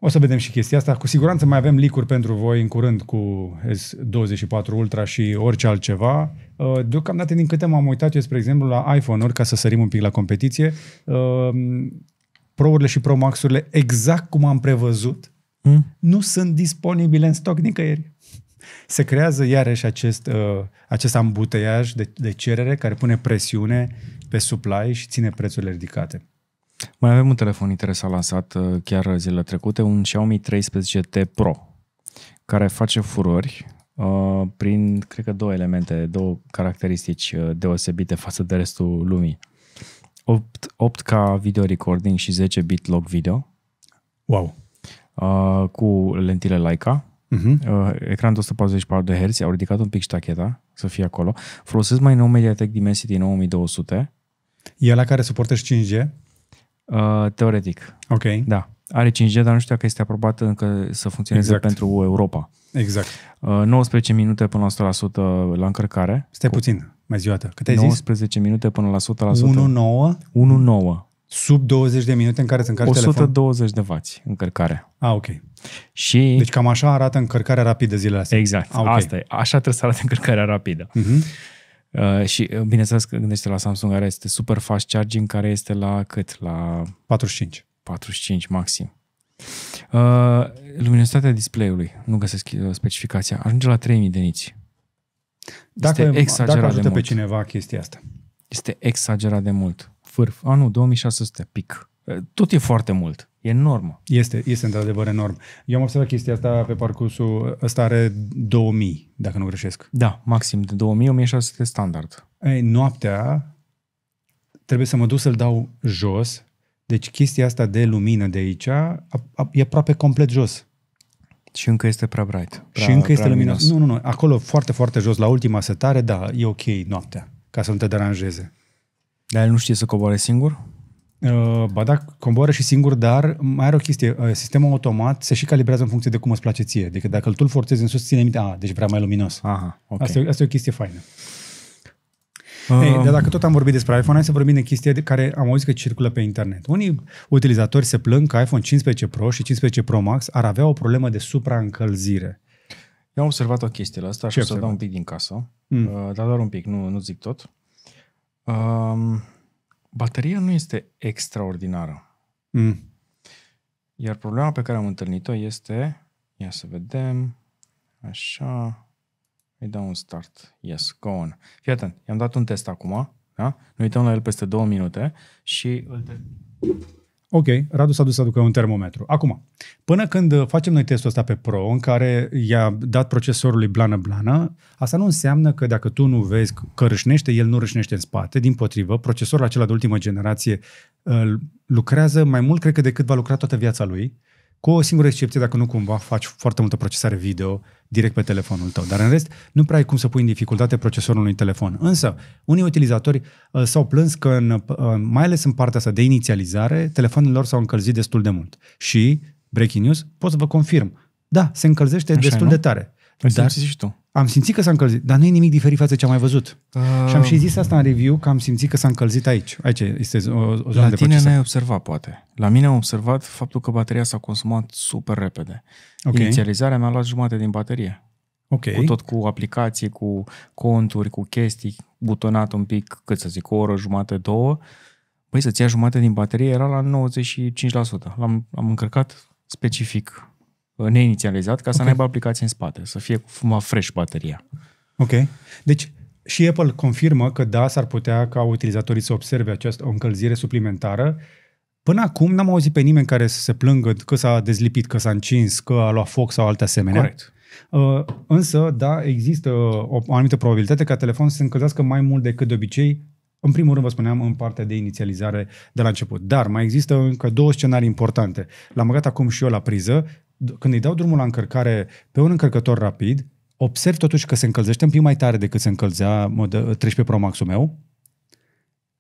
O să vedem și chestia asta. Cu siguranță mai avem licuri pentru voi în curând cu S24 Ultra și orice altceva. Uh, deocamdată, din câte m-am uitat eu, spre exemplu, la iPhone-uri, ca să sărim un pic la competiție, uh, Pro-urile și Pro Max-urile, exact cum am prevăzut, hmm? nu sunt disponibile în stoc nicăieri. Se creează iarăși acest, uh, acest ambuteiaj de, de cerere care pune presiune pe supply și ține prețurile ridicate. Mai avem un telefon interesant lansat uh, chiar zilele trecute, un Xiaomi 13T Pro, care face furori uh, prin, cred că, două elemente, două caracteristici uh, deosebite față de restul lumii. 8, 8K video recording și 10 bit log video. Wow! Uh, cu lentile Leica, Uh-huh. Uh, ecran 144 de Hz, au ridicat un pic ștacheta să fie acolo. Folosesc mai nou Mediatek Dimensity 9200. E la care suportă și 5G? Uh, teoretic. Ok. Da. Are 5G, dar nu știu dacă este aprobată încă să funcționeze exact. pentru Europa. Exact. Uh, 19 minute până la 100% la încărcare. Stai Cu... puțin, mai zi o dată. Cât ai 19 zis? minute până la 100%. 1.9? 1.9. Sub 20 de minute în care să încarci 120 telefon? de W încărcare. Ah, ok. Și... Deci cam așa arată încărcarea rapidă zilele astea. Exact. Ah, okay. Asta e. Așa trebuie să arate încărcarea rapidă. Uh-huh. Uh, și uh, bineînțeles că gândește la Samsung care este super fast charging, care este la cât? La 45. 45 maxim. Uh, luminositatea display-ului, nu găsesc uh, specificația, ajunge la 3000 de niți. Dacă, este exagerat dacă ajută de mult. pe cineva chestia asta. Este exagerat de mult. Fârf. A, nu, 2600, pic tot e foarte mult. E enorm. Este, este într-adevăr enorm. Eu am observat chestia asta pe parcursul, ăsta are 2000, dacă nu greșesc. Da, maxim de 2000-1600 standard. Ei, noaptea trebuie să mă duc să-l dau jos, deci chestia asta de lumină de aici a, a, e aproape complet jos. Și încă este prea bright. Prea, și încă este luminos. luminos. Nu, nu, nu. Acolo foarte, foarte jos, la ultima setare, da, e ok noaptea, ca să nu te deranjeze. Dar el nu știe să coboare singur? Uh, ba da, coboară și singur, dar mai are o chestie. Uh, sistemul automat se și calibrează în funcție de cum îți place ție. Adică dacă tu îl forțezi în sus, ține minte, a, ah, deci vrea mai luminos. Aha, okay. asta, e, asta e o chestie faină. Um... Ei, dar dacă tot am vorbit despre iPhone, hai să vorbim de chestia de care am auzit că circulă pe internet. Unii utilizatori se plâng că iPhone 15 Pro și 15 Pro Max ar avea o problemă de supraîncălzire. Eu am observat o chestie la asta și o să dau un pic din casă, mm. uh, dar doar un pic, nu, nu zic tot. Um, bateria nu este extraordinară. Mm. Iar problema pe care am întâlnit-o este, ia să vedem, așa, îi dau un start. Yes, go on. Fii atent, i-am dat un test acum, da? Nu uităm la el peste două minute și îl Ok, Radu s-a dus să aducă un termometru. Acum, până când facem noi testul ăsta pe Pro, în care i-a dat procesorului blană-blană, asta nu înseamnă că dacă tu nu vezi că râșnește, el nu râșnește în spate. Din potrivă, procesorul acela de ultimă generație lucrează mai mult, cred că, decât va lucra toată viața lui cu o singură excepție, dacă nu cumva faci foarte multă procesare video direct pe telefonul tău. Dar în rest, nu prea ai cum să pui în dificultate procesorul unui telefon. Însă, unii utilizatori uh, s-au plâns că, în, uh, mai ales în partea asta de inițializare, telefonul lor s-au încălzit destul de mult. Și, breaking news, pot să vă confirm, da, se încălzește Așa destul nu? de tare. Îl dar... și tu. Am simțit că s-a încălzit, dar nu e nimic diferit față ce am mai văzut. Uh... Și am și ah. zis asta în review, că am simțit că s-a încălzit aici. Aici este o, o zonă La de tine n-ai observat, poate. La mine am observat faptul că bateria s-a consumat super repede. Okay. Inițializarea mi-a luat jumate din baterie. Okay. Cu tot cu aplicații, cu conturi, cu chestii, butonat un pic, cât să zic, o oră, jumate, două. Păi să-ți ia jumate din baterie era la 95%. L-am, l-am încărcat specific Uh, neinițializat ca să okay. n-aibă aplicații în spate, să fie mai fresh bateria. Ok. Deci și Apple confirmă că da, s-ar putea ca utilizatorii să observe această o încălzire suplimentară. Până acum n-am auzit pe nimeni care să se plângă că s-a dezlipit, că s-a încins, că a luat foc sau alte asemenea. Corect. Uh, însă, da, există o anumită probabilitate ca telefonul să se încălzească mai mult decât de obicei, în primul rând, vă spuneam, în partea de inițializare de la început. Dar mai există încă două scenarii importante. L-am băgat acum și eu la priză, când îi dau drumul la încărcare pe un încărcător rapid, observ totuși că se încălzește un pic mai tare decât se încălzea modă, 13 Pro Max-ul meu.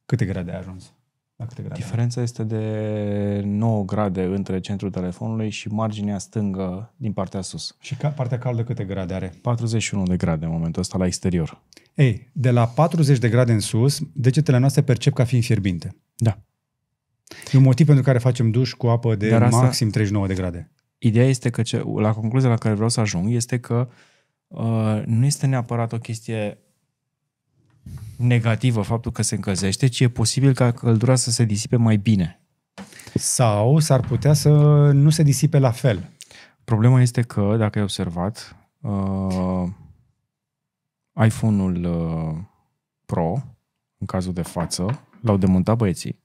Câte grade a ajuns? La câte grade? Diferența este de 9 grade între centrul telefonului și marginea stângă din partea sus. Și ca, partea caldă câte grade are? 41 de grade în momentul ăsta la exterior. Ei, de la 40 de grade în sus, degetele noastre percep ca fiind fierbinte. Da. E un motiv pentru care facem duș cu apă de Dar maxim asta, 39 de grade ideea este că, ce, la concluzia la care vreau să ajung, este că uh, nu este neapărat o chestie negativă faptul că se încălzește, ci e posibil ca căldura să se disipe mai bine. Sau s-ar putea să nu se disipe la fel. Problema este că, dacă ai observat, uh, iPhone-ul uh, Pro, în cazul de față, l-au demontat băieții.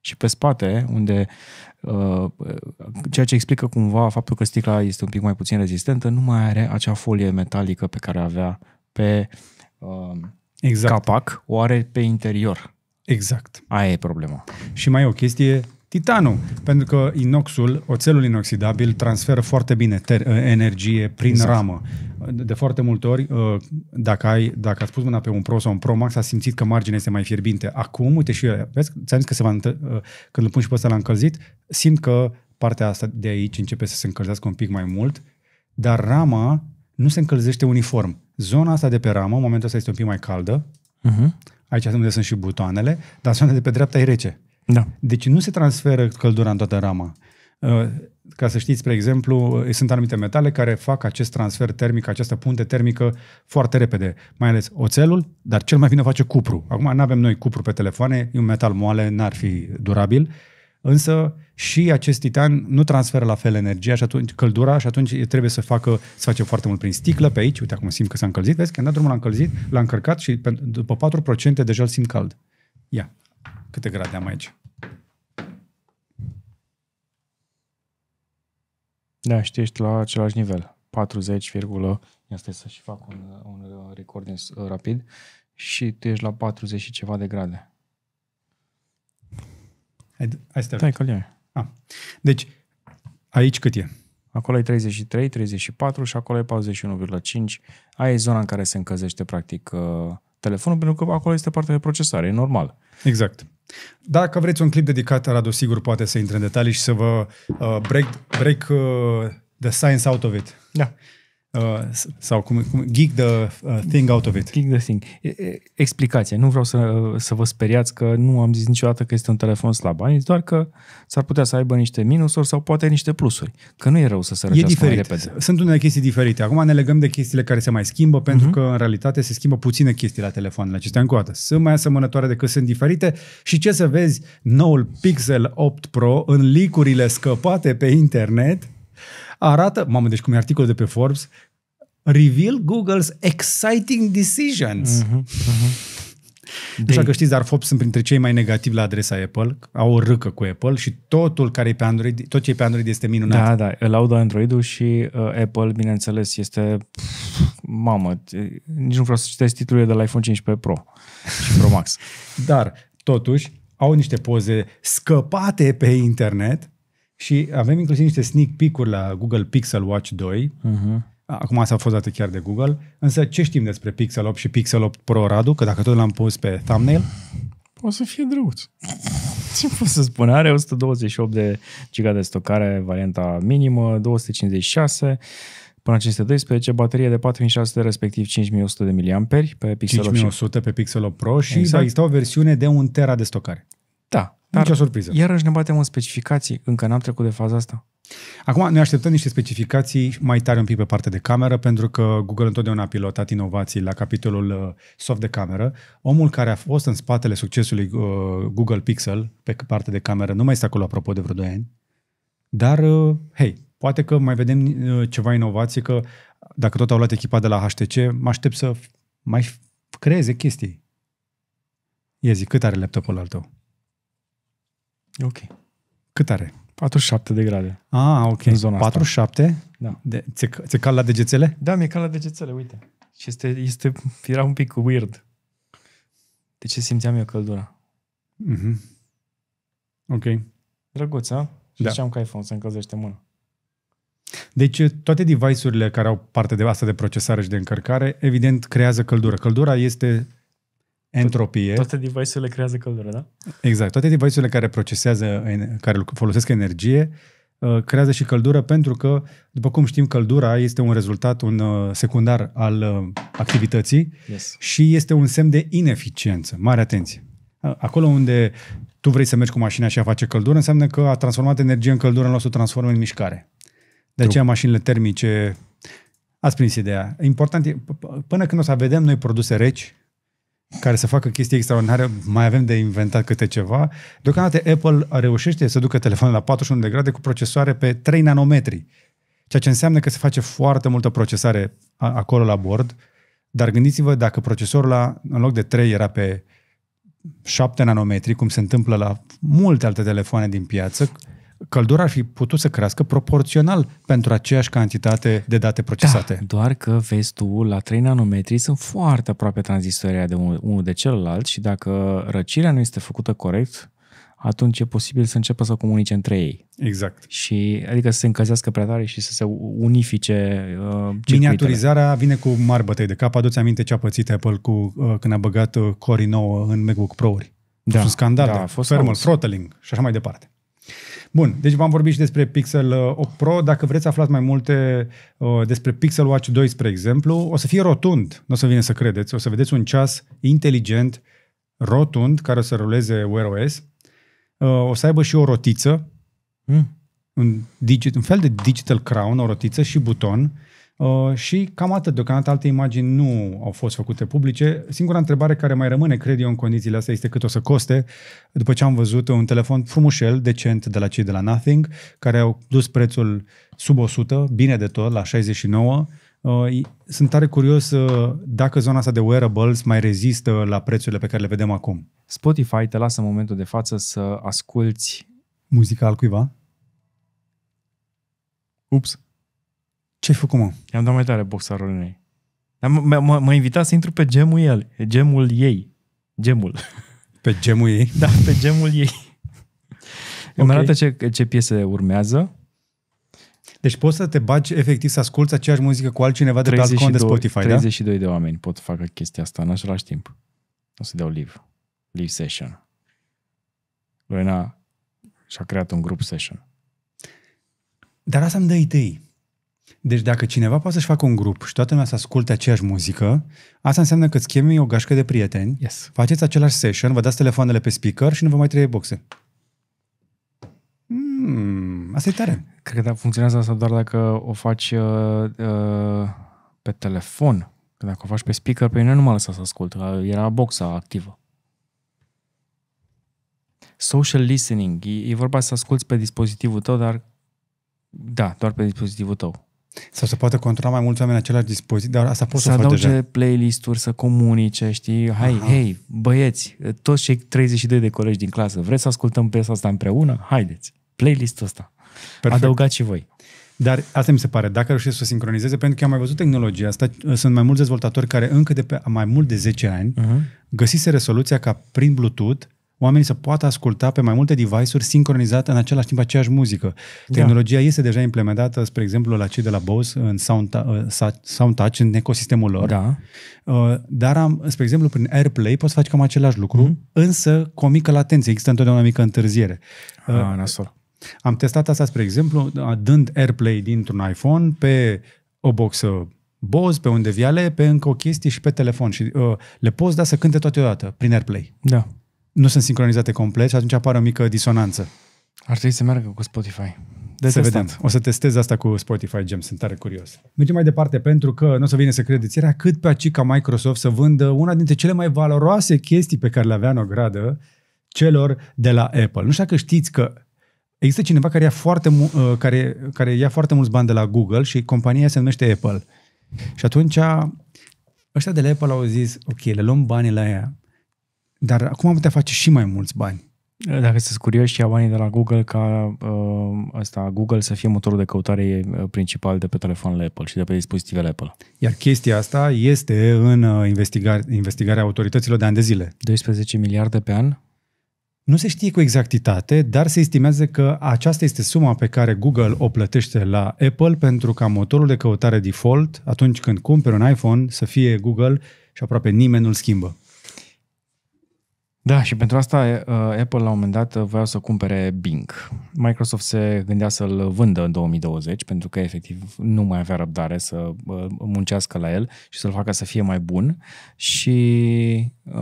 Și pe spate, unde Uh, ceea ce explică cumva faptul că sticla este un pic mai puțin rezistentă, nu mai are acea folie metalică pe care avea pe um, exact. capac, o are pe interior. Exact. Aia e problema. Și mai e o chestie Titanul, pentru că inoxul, oțelul inoxidabil, transferă foarte bine ter- uh, energie prin exact. ramă. De foarte multe ori, uh, dacă ai, dacă ai pus mâna pe un Pro sau un Pro Max, a simțit că marginea este mai fierbinte. Acum, uite și eu, vezi, ți-am zis că se va întâ- uh, când îl pun și pe ăsta la încălzit, simt că partea asta de aici începe să se încălzească un pic mai mult, dar rama nu se încălzește uniform. Zona asta de pe ramă, în momentul ăsta este un pic mai caldă, uh-huh. aici unde sunt și butoanele, dar zona de pe dreapta e rece. Da. Deci nu se transferă căldura în toată rama. Uh, ca să știți, spre exemplu, uh, sunt anumite metale care fac acest transfer termic, această punte termică foarte repede, mai ales oțelul, dar cel mai bine face cupru. Acum nu avem noi cupru pe telefoane, e un metal moale, n-ar fi durabil, însă și acest titan nu transferă la fel energia și atunci căldura și atunci trebuie să facă să face foarte mult prin sticlă pe aici, uite acum simt că s-a încălzit, vezi că am dat drumul la încălzit, l-a încărcat și după 4% deja îl simt cald. Ia. Yeah. Câte grade am aici? Da, știi, ești la același nivel. 40, asta să și fac un, un recording uh, rapid, și tu ești la 40 și ceva de grade. Hai, hai să te ah. Deci, aici cât e? Acolo e 33, 34 și acolo e 41,5. Aia e zona în care se încălzește practic uh, telefonul, pentru că acolo este partea de procesare, e normal. Exact. Dacă vreți un clip dedicat, Radu sigur poate să intre în detalii și să vă uh, break, break uh, the science out of it. Da. Uh, sau cum, cum geek the uh, thing out of it. Geek the thing. Explicație. Nu vreau să, să vă speriați că nu am zis niciodată că este un telefon slab. Am zis doar că s-ar putea să aibă niște minusuri sau poate niște plusuri. Că nu e rău să se răcească mai repede. Sunt unele chestii diferite. Acum ne legăm de chestiile care se mai schimbă pentru uh-huh. că în realitate se schimbă puține chestii la telefoanele acestea încă o dată. Sunt mai asemănătoare decât sunt diferite și ce să vezi noul Pixel 8 Pro în licurile scăpate pe internet arată, mamă, deci cum e articolul de pe Forbes, Reveal Google's exciting decisions. Uh-huh, uh-huh. Așa că știți, dar Forbes sunt printre cei mai negativi la adresa Apple, au o râcă cu Apple și totul care e pe Android, tot ce e pe Android este minunat. Da, da, îl audă Android-ul și uh, Apple, bineînțeles, este mamă, nici nu vreau să citesc titlurile de la iPhone 15 Pro și Pro Max. dar, totuși, au niște poze scăpate pe internet și avem inclusiv niște sneak peek-uri la Google Pixel Watch 2. Uh-huh. Mhm. Acum asta a fost dată chiar de Google. Însă ce știm despre Pixel 8 și Pixel 8 Pro, Radu? Că dacă tot l-am pus pe thumbnail... O să fie drăguț. Ce pot să spun? Are 128 de giga de stocare, varianta minimă, 256 până 512, baterie de 4600 respectiv 5100 de mAh pe Pixel 5100 8. pe Pixel 8 Pro și exact. exista o versiune de 1 tera de stocare. Da. Dar Nicio surpriză. Iarăși ne batem în specificații, încă n-am trecut de faza asta. Acum ne așteptăm niște specificații mai tare un pic pe partea de cameră, pentru că Google întotdeauna a pilotat inovații la capitolul uh, soft de cameră. Omul care a fost în spatele succesului uh, Google Pixel pe partea de cameră nu mai este acolo apropo de vreo 2 ani, dar uh, hei, poate că mai vedem ceva inovație că dacă tot au luat echipa de la HTC, mă aștept să mai creeze chestii. Ia zi, cât are laptopul al tău? Ok. Cât are? 47 de grade. Ah, ok. În zona 47? Asta. Da. De, ți-e, ți cal la degețele? Da, mi-e cal la degețele, uite. Și este, este, era un pic weird. De ce simțeam eu căldura? Mhm. Ok. Drăguț, a? Și da. ziceam că iPhone se încălzește mâna. Deci uh, toate device-urile care au parte de asta de procesare și de încărcare, evident, creează căldură. Căldura este Entropie. Toate device-urile creează căldură, da? Exact. Toate device-urile care procesează, care folosesc energie, uh, creează și căldură pentru că, după cum știm, căldura este un rezultat, un uh, secundar al uh, activității yes. și este un semn de ineficiență. Mare atenție! Acolo unde tu vrei să mergi cu mașina și a face căldură, înseamnă că a transformat energie în căldură în loc să o transformă în mișcare. De aceea mașinile termice, ați prins ideea. Important e, până când o să vedem noi produse reci, care să facă chestii extraordinare, mai avem de inventat câte ceva. Deocamdată Apple reușește să ducă telefonul la 41 de grade cu procesoare pe 3 nanometri, ceea ce înseamnă că se face foarte multă procesare acolo la bord, dar gândiți-vă dacă procesorul la, în loc de 3 era pe 7 nanometri, cum se întâmplă la multe alte telefoane din piață, căldura ar fi putut să crească proporțional pentru aceeași cantitate de date procesate. Da, doar că vezi tu, la 3 nanometri sunt foarte aproape tranzistoria de unul de celălalt și dacă răcirea nu este făcută corect, atunci e posibil să înceapă să comunice între ei. Exact. Și adică să se încălzească prea tare și să se unifice uh, Miniaturizarea vine cu mari bătăi de cap. Aduți aminte ce a pățit Apple cu, uh, când a băgat uh, Core 9 în MacBook Pro-uri. Da, un scandal, da, a fost throttling și așa mai departe. Bun, deci v-am vorbit și despre Pixel 8 uh, Pro. Dacă vreți să aflați mai multe uh, despre Pixel Watch 2, spre exemplu, o să fie rotund, nu o să vine să credeți, o să vedeți un ceas inteligent, rotund, care o să ruleze Wear OS. Uh, o să aibă și o rotiță, mm. un, digit, un fel de digital crown, o rotiță și buton Uh, și cam atât. Deocamdată alte imagini nu au fost făcute publice. Singura întrebare care mai rămâne, cred eu, în condițiile astea este cât o să coste. După ce am văzut un telefon frumușel, decent, de la cei de la Nothing, care au dus prețul sub 100, bine de tot, la 69, uh, sunt tare curios uh, dacă zona asta de wearables mai rezistă la prețurile pe care le vedem acum. Spotify te lasă în momentul de față să asculti muzica al cuiva? Ups. Ce-ai făcut, mă? I-am dat mai tare boxarul ei. M-a invitat să intru pe gemul el, gemul ei. Gemul. Pe gemul ei? Da, pe gemul ei. Okay. Îmi arată ce, ce piese urmează. Deci poți să te bagi efectiv să asculti aceeași muzică cu altcineva de pe alt cont de Spotify, 32 da? de oameni pot facă chestia asta în același timp. O să dau live. Live session. Lorena și-a creat un grup session. Dar asta îmi dă idei. Deci dacă cineva poate să-și facă un grup și toată lumea să asculte aceeași muzică, asta înseamnă că îți chemi o gașcă de prieteni, yes. faceți același session, vă dați telefoanele pe speaker și nu vă mai trebuie boxe. Mm, asta e tare. Cred că da, funcționează asta doar dacă o faci uh, uh, pe telefon. Că dacă o faci pe speaker, pe mine nu mă lăsa să ascult. Era boxa activă. Social listening. E, e vorba să asculti pe dispozitivul tău, dar da, doar pe dispozitivul tău. Sau să poată controla mai mulți oameni în același dispozit, dar asta poți să, să adauge deja. playlist-uri, să comunice, știi? Hai, Aha. hei, băieți, toți cei 32 de colegi din clasă, vreți să ascultăm piesa asta împreună? Haideți, playlist-ul ăsta. Perfect. Adăugați și voi. Dar asta mi se pare, dacă reușesc să o sincronizeze, pentru că am mai văzut tehnologia asta, sunt mai mulți dezvoltatori care încă de pe mai mult de 10 ani uh-huh. Mhm. găsise resoluția ca prin Bluetooth oamenii să poată asculta pe mai multe device-uri sincronizate în același timp aceeași muzică. Da. Tehnologia da. este deja implementată, spre exemplu, la cei de la Bose în Sound, uh, Touch, în ecosistemul lor. Da. Uh, dar, am, spre exemplu, prin AirPlay poți face cam același lucru, mm-hmm. însă cu o mică latență. Există întotdeauna o mică întârziere. Ah, uh, ah, Am testat asta, spre exemplu, dând AirPlay dintr-un iPhone pe o boxă Bose, pe unde viale, pe încă o chestie și pe telefon. Și uh, le poți da să cânte toate odată prin AirPlay. Da nu sunt sincronizate complet și atunci apare o mică disonanță. Ar trebui să meargă cu Spotify. De deci să vedem. O să testez asta cu Spotify Gem, sunt tare curios. Mergem mai departe pentru că nu o să vine să credeți, era cât pe aci ca Microsoft să vândă una dintre cele mai valoroase chestii pe care le avea în ogradă celor de la Apple. Nu știu că știți că există cineva care ia foarte, mu- uh, care, care ia foarte mulți bani de la Google și compania se numește Apple. Și atunci ăștia de la Apple au zis, ok, le luăm banii la ea, dar acum am putea face și mai mulți bani. Dacă sunteți curioși, ia banii de la Google ca uh, asta, Google să fie motorul de căutare uh, principal de pe telefonul Apple și de pe dispozitivele Apple. Iar chestia asta este în uh, investiga- investigarea autorităților de ani de zile. 12 miliarde pe an? Nu se știe cu exactitate, dar se estimează că aceasta este suma pe care Google o plătește la Apple pentru ca motorul de căutare default, atunci când cumperi un iPhone, să fie Google și aproape nimeni nu-l schimbă. Da, și pentru asta uh, Apple la un moment dat uh, vrea să cumpere Bing. Microsoft se gândea să-l vândă în 2020 pentru că efectiv nu mai avea răbdare să uh, muncească la el și să-l facă să fie mai bun și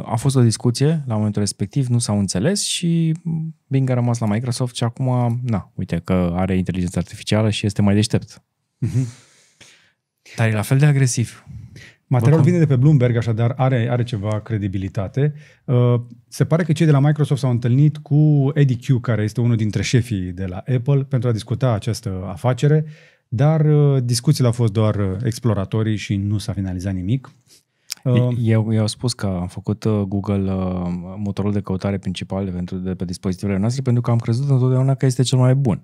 a fost o discuție la momentul respectiv, nu s-au înțeles și Bing a rămas la Microsoft și acum, na, uite că are inteligență artificială și este mai deștept. Mhm. Dar e la fel de agresiv. Materialul vine de pe Bloomberg, așadar are, are ceva credibilitate. Uh, se pare că cei de la Microsoft s-au întâlnit cu Eddie Q, care este unul dintre șefii de la Apple, pentru a discuta această afacere, dar uh, discuțiile au fost doar uh, exploratorii și nu s-a finalizat nimic. Eu, eu au spus că am făcut Google motorul de căutare principal pentru, de pe dispozitivele noastre pentru că am crezut întotdeauna că este cel mai bun.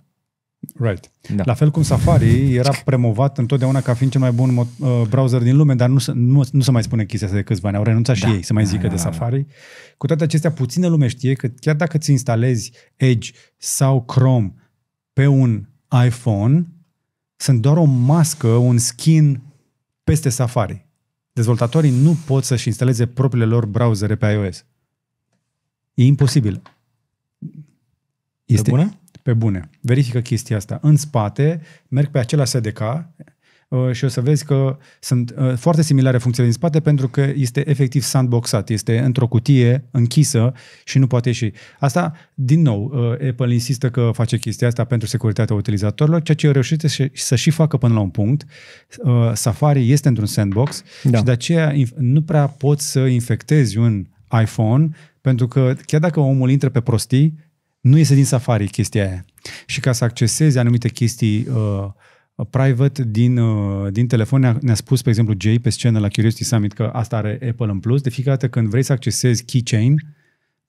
Right. Da. La fel cum Safari era promovat întotdeauna ca fiind cel mai bun uh, browser din lume, dar nu, nu, nu se mai spune chestia asta de câțiva ani. Au renunțat da. și ei să mai da, zică da, de da, da. Safari. Da. Cu toate acestea, puțină lume știe că chiar dacă ți instalezi Edge sau Chrome pe un iPhone, sunt doar o mască, un skin peste Safari. Dezvoltatorii nu pot să-și instaleze propriile lor browsere pe iOS. E imposibil. Este, bună? Pe bune. Verifică chestia asta. În spate, merg pe același SDK uh, și o să vezi că sunt uh, foarte similare funcțiile din spate pentru că este efectiv sandboxat, este într-o cutie închisă și nu poate ieși. Asta, din nou, uh, Apple insistă că face chestia asta pentru securitatea utilizatorilor, ceea ce reușește să și facă până la un punct. Safari este într-un sandbox da. și de aceea nu prea poți să infectezi un iPhone pentru că chiar dacă omul intră pe prostii, nu iese din safari chestia aia. Și ca să accesezi anumite chestii uh, private din, uh, din telefon ne-a, ne spus, pe exemplu, Jay pe scenă la Curiosity Summit că asta are Apple în plus. De fiecare dată când vrei să accesezi keychain,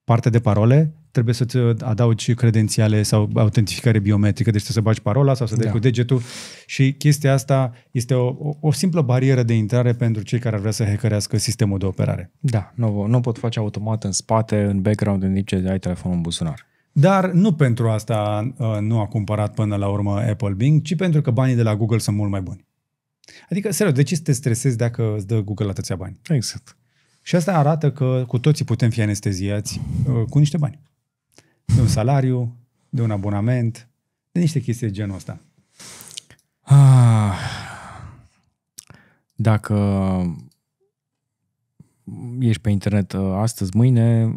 partea de parole, trebuie să-ți uh, adaugi credențiale sau autentificare biometrică, deci să bagi parola sau să dai da. cu degetul și chestia asta este o, o, simplă barieră de intrare pentru cei care ar vrea să hackerească sistemul de operare. Da, nu, nu pot face automat în spate, în background, în nici ce ai telefonul în buzunar. Dar nu pentru asta uh, nu a cumpărat până la urmă Apple Bing, ci pentru că banii de la Google sunt mult mai buni. Adică, serios, de ce să te stresezi dacă îți dă Google atâția bani? Exact. Și asta arată că cu toții putem fi anesteziați uh, cu niște bani. De un salariu, de un abonament, de niște chestii de genul ăsta. Ah, dacă uh, ești pe internet astăzi, mâine,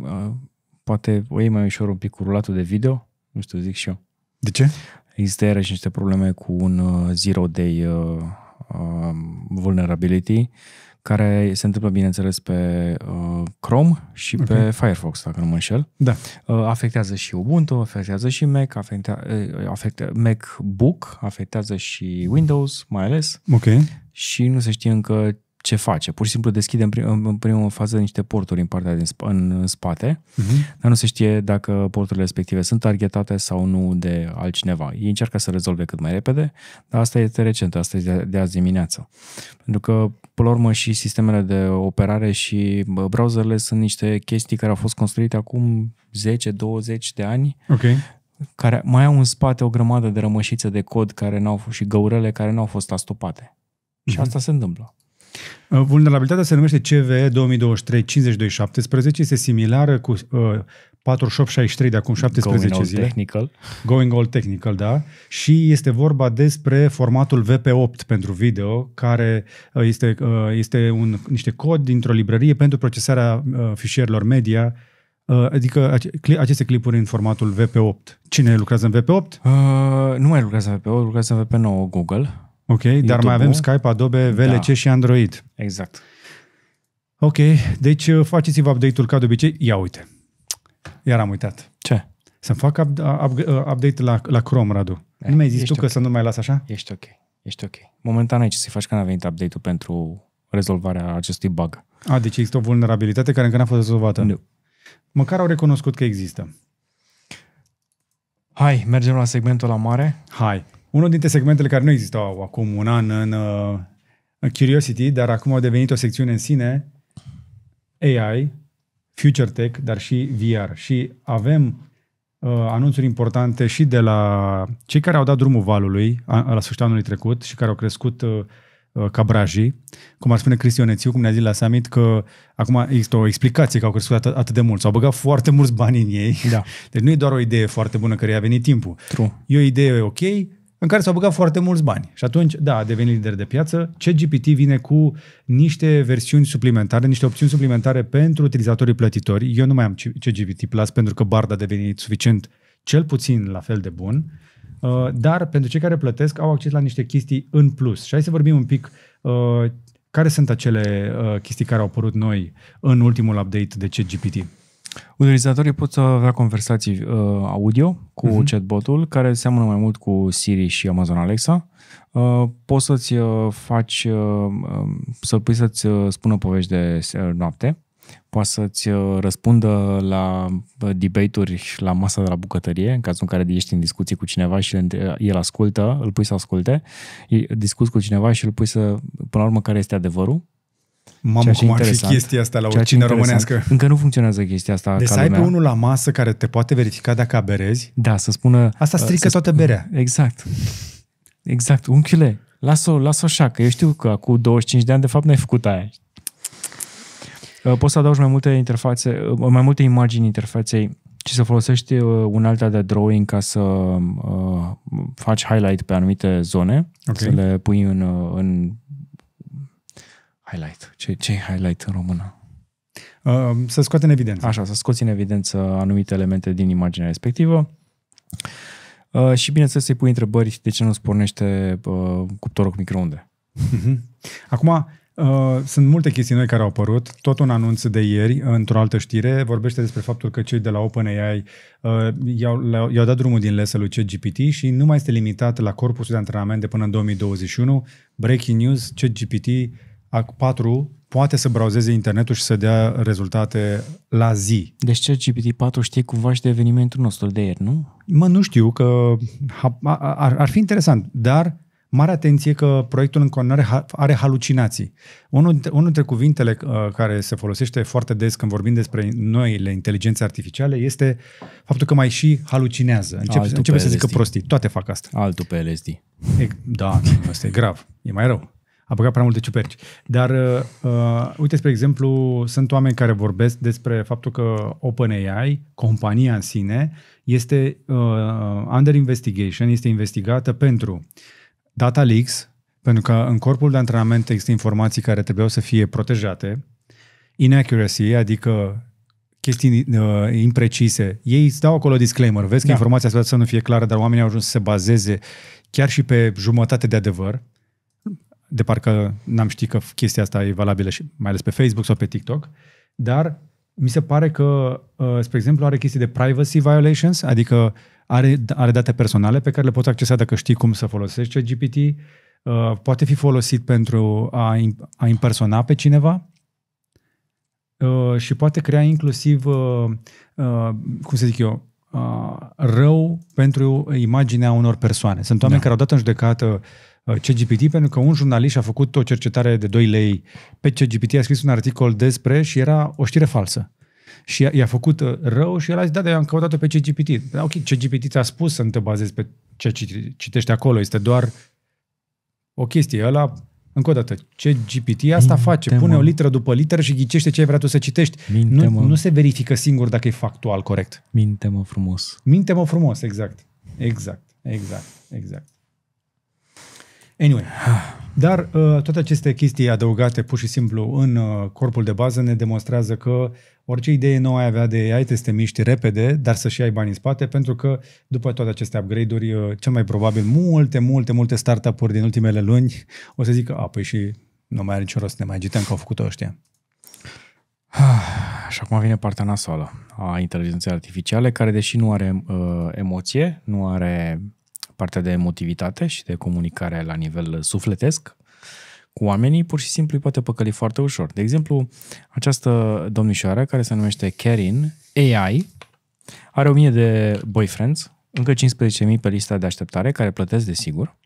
poate o iei mai ușor un pic cu rulatul de video, nu știu, zic și eu. De ce? Există iarăși niște probleme cu un uh, zero day uh, uh, vulnerability care se întâmplă, bineînțeles, pe uh, Chrome și okay. pe Firefox, dacă nu mă înșel. Da. Uh, afectează și Ubuntu, afectează și Mac, afectea, uh, afecte, MacBook, afectează și Windows, mai ales. Ok. Și nu se știe încă ce face. Pur și simplu deschide în, prim, în prima fază niște porturi în partea din sp- în spate, uh-huh. dar nu se știe dacă porturile respective sunt targetate sau nu de altcineva. Ei încearcă să rezolve cât mai repede, dar asta este recent, asta este de, azi dimineață. Pentru că, până la urmă, și sistemele de operare și browserele sunt niște chestii care au fost construite acum 10-20 de ani. Ok care mai au în spate o grămadă de rămășițe de cod care n-au fost și găurele care n-au fost astopate. Mm-hmm. Și mhm. asta se întâmplă. Uh, vulnerabilitatea se numește CVE 2023-5217, este similară cu uh, 4863 de acum 17 Going zile. technical. Going all technical, da. Și este vorba despre formatul VP8 pentru video, care uh, este, uh, este un, niște cod dintr-o librărie pentru procesarea uh, fișierilor media uh, Adică aceste clipuri în formatul VP8. Cine lucrează în VP8? Uh, nu mai lucrează în VP8, lucrează în VP9 Google. Ok, YouTube. dar mai avem Skype, Adobe, VLC da. și Android. Exact. Ok, deci uh, faceți-vă update-ul ca de obicei. Ia uite, iar am uitat. Ce? Să-mi fac up, uh, up, uh, update la, la Chrome, Radu. E, eh, nu mi-ai zis tu okay. că să nu mai las așa? Ești ok, ești ok. Momentan aici să faci că n-a venit update-ul pentru rezolvarea acestui bug. A, deci există o vulnerabilitate care încă n-a fost rezolvată. Nu. Măcar au recunoscut că există. Hai, mergem la segmentul la mare. Hai. Unul dintre segmentele care nu existau acum un an în, uh, în Curiosity, dar acum au devenit o secțiune în sine, AI, Future Tech, dar și VR. Și avem uh, anunțuri importante și de la cei care au dat drumul valului a, la sfârșitul anului trecut și care au crescut uh, uh cabrajii, cum ar spune Cristian Ețiu, cum ne-a zis la summit, că acum există o explicație că au crescut atât, atât de mult. S-au băgat foarte mulți bani în ei. Da. Deci nu e doar o idee foarte bună care i-a venit timpul. True. E o idee ok, în care s-au băgat foarte mulți bani. Și atunci, da, a devenit lider de piață. CGPT vine cu niște versiuni suplimentare, niște opțiuni suplimentare pentru utilizatorii plătitori. Eu nu mai am CGPT Plus pentru că Bard a devenit suficient cel puțin la fel de bun, uh, dar pentru cei care plătesc au acces la niște chestii în plus. Și hai să vorbim un pic uh, care sunt acele uh, chestii care au apărut noi în ultimul update de CGPT. Utilizatorii pot să avea conversații uh, audio cu uh-huh. chatbotul care seamănă mai mult cu Siri și Amazon Alexa. Uh, poți să-ți uh, faci, uh, um, să-l pui să-ți uh, spună povești de uh, noapte, poți să-ți uh, răspundă la debate-uri la masa de la bucătărie, în cazul în care ești în discuții cu cineva și el ascultă, îl pui să asculte, discuți cu cineva și îl pui să, până la urmă, care este adevărul Mamă, cum ar fi chestia asta la o cină românească. Încă nu funcționează chestia asta. Deci să ai pe unul la masă care te poate verifica dacă aberezi. Da, să spună... Asta uh, strică toată sp- berea. Exact. Exact. Unchiule, las-o, las-o așa, că eu știu că cu 25 de ani de fapt n-ai făcut aia. Uh, poți să adaugi mai multe interfațe, uh, mai multe imagini interfaței și să folosești un alta de drawing ca să uh, faci highlight pe anumite zone, okay. să le pui în, în highlight. Ce, ce highlight în română? Um, să scoate în evidență. Așa, să scoți în evidență anumite elemente din imaginea respectivă. Uh, și bineînțeles să-i pui întrebări de ce nu îți pornește uh, cuptorul cu microunde. Mhm. Acum, uh, sunt multe chestii noi care au apărut. Tot un anunț de ieri, într-o altă știre, vorbește despre faptul că cei de la OpenAI i-au, i-au dat drumul din lesă lui CGPT și nu mai este limitat la corpusul de antrenament de până în 2021. Breaking news, CGPT 4 poate să brauzeze internetul și să dea rezultate la zi. Deci ce GPT-4 știe cumva și de evenimentul nostru de ieri, nu? Mă, nu știu, că ar, ar fi interesant, dar mare atenție că proiectul în continuare are halucinații. Unul, unul dintre cuvintele uh, care se folosește foarte des când vorbim despre noile inteligențe artificiale este faptul că mai și halucinează. Începe, începe să zică prostii. Toate fac asta. Altul pe LSD. E, da, asta e grav. E mai rău a băgat prea multe ciuperci. Dar, uh, uh, uite, spre exemplu, sunt oameni care vorbesc despre faptul că OpenAI, compania în sine, este uh, uh, under investigation, este investigată pentru data leaks, pentru că în corpul de antrenament există informații care trebuiau să fie protejate, inaccuracy, adică chestii uh, imprecise. Ei îți dau acolo disclaimer, vezi că da. informația asta să nu fie clară, dar oamenii au ajuns să se bazeze chiar și pe jumătate de adevăr de parcă n-am ști că chestia asta e valabilă și mai ales pe Facebook sau pe TikTok, dar mi se pare că, uh, spre exemplu, are chestii de privacy violations, adică are, are date personale pe care le poți accesa dacă știi cum să folosești GPT, uh, poate fi folosit pentru a, a impersona pe cineva uh, și poate crea inclusiv, cum să zic eu, rău pentru imaginea unor persoane. Sunt oameni da. care au dat în judecată uh, Uh, CGPT, pentru că un jurnalist a făcut o cercetare de 2 lei pe CGPT, a scris un articol despre și era o știre falsă. Și i-a făcut uh, rău și el a zis, da, dar am căutat-o pe CGPT. Da, ok, CGPT ți-a spus să nu te bazezi pe ce citești acolo, este doar o chestie. Ăla încă o dată, CGPT GPT asta Minte, face? Pune mă. o literă după literă și ghicește ce ai vrea tu să citești. nu, nu se verifică singur dacă e factual corect. Minte-mă frumos. Minte-mă frumos, exact. Exact, exact, exact. Anyway, dar uh, toate aceste chestii adăugate pur și simplu în uh, corpul de bază ne demonstrează că orice idee nouă ai avea de AI te să miști repede, dar să și ai bani în spate, pentru că după toate aceste upgrade-uri, uh, cel mai probabil multe, multe, multe startup-uri din ultimele luni o să zică, a, păi și nu mai are niciun rost să ne mai agităm că au făcut ăștia. Și acum vine partea nasoală a inteligenței artificiale, care deși nu are uh, emoție, nu are partea de emotivitate și de comunicare la nivel sufletesc cu oamenii, pur și simplu îi poate păcăli foarte ușor. De exemplu, această domnișoară care se numește Karin AI are 1000 de boyfriends, încă 15.000 pe lista de așteptare, care plătesc de sigur.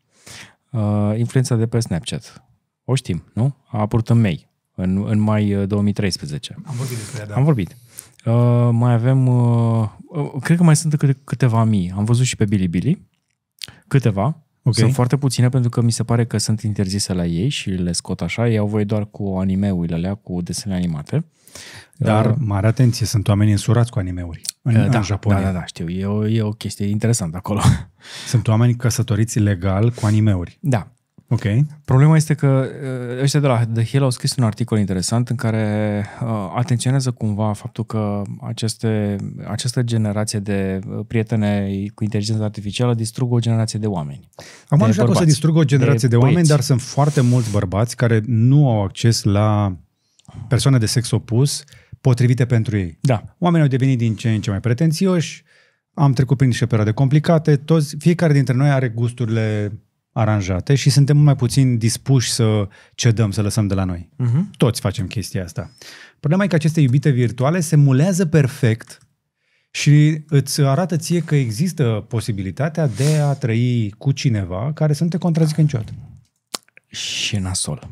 Uh, influența de pe Snapchat. O știm, nu? A apărut în mei, în, în mai 2013. Uh, Am vorbit despre ea, da. Am vorbit. Uh, mai avem, uh, uh, cred că mai sunt câte, câteva mii. Am văzut și pe Bilibili. Câteva. Okay. Sunt foarte puține pentru că mi se pare că sunt interzise la ei și le scot așa. Ei au voie doar cu anime-urile alea, cu desene animate. Dar uh, mare atenție, sunt oameni însurați cu animeuri în, uh, da, în Japonia. Da, da, da, știu. E o, e o chestie interesantă acolo. Sunt oameni căsătoriți legal cu animeuri. Da. Ok. Problema este că uh, ăștia de la The Hill au scris un articol interesant în care uh, atenționează cumva faptul că aceste, această generație de uh, prietene cu inteligență artificială distrug o generație de oameni. Acum nu știu o să distrugă o generație de, de oameni, dar sunt foarte mulți bărbați care nu au acces la persoane de sex opus potrivite pentru ei. Da. Oamenii au devenit din ce în ce mai pretențioși, am trecut prin niște perioade complicate, toți, fiecare dintre noi are gusturile aranjate și suntem mai puțin dispuși să cedăm, să lăsăm de la noi. Uh-huh. Toți facem chestia asta. Problema e că aceste iubite virtuale se mulează perfect și îți arată ție că există posibilitatea de a trăi cu cineva care să nu te contrazică niciodată. Și nasol.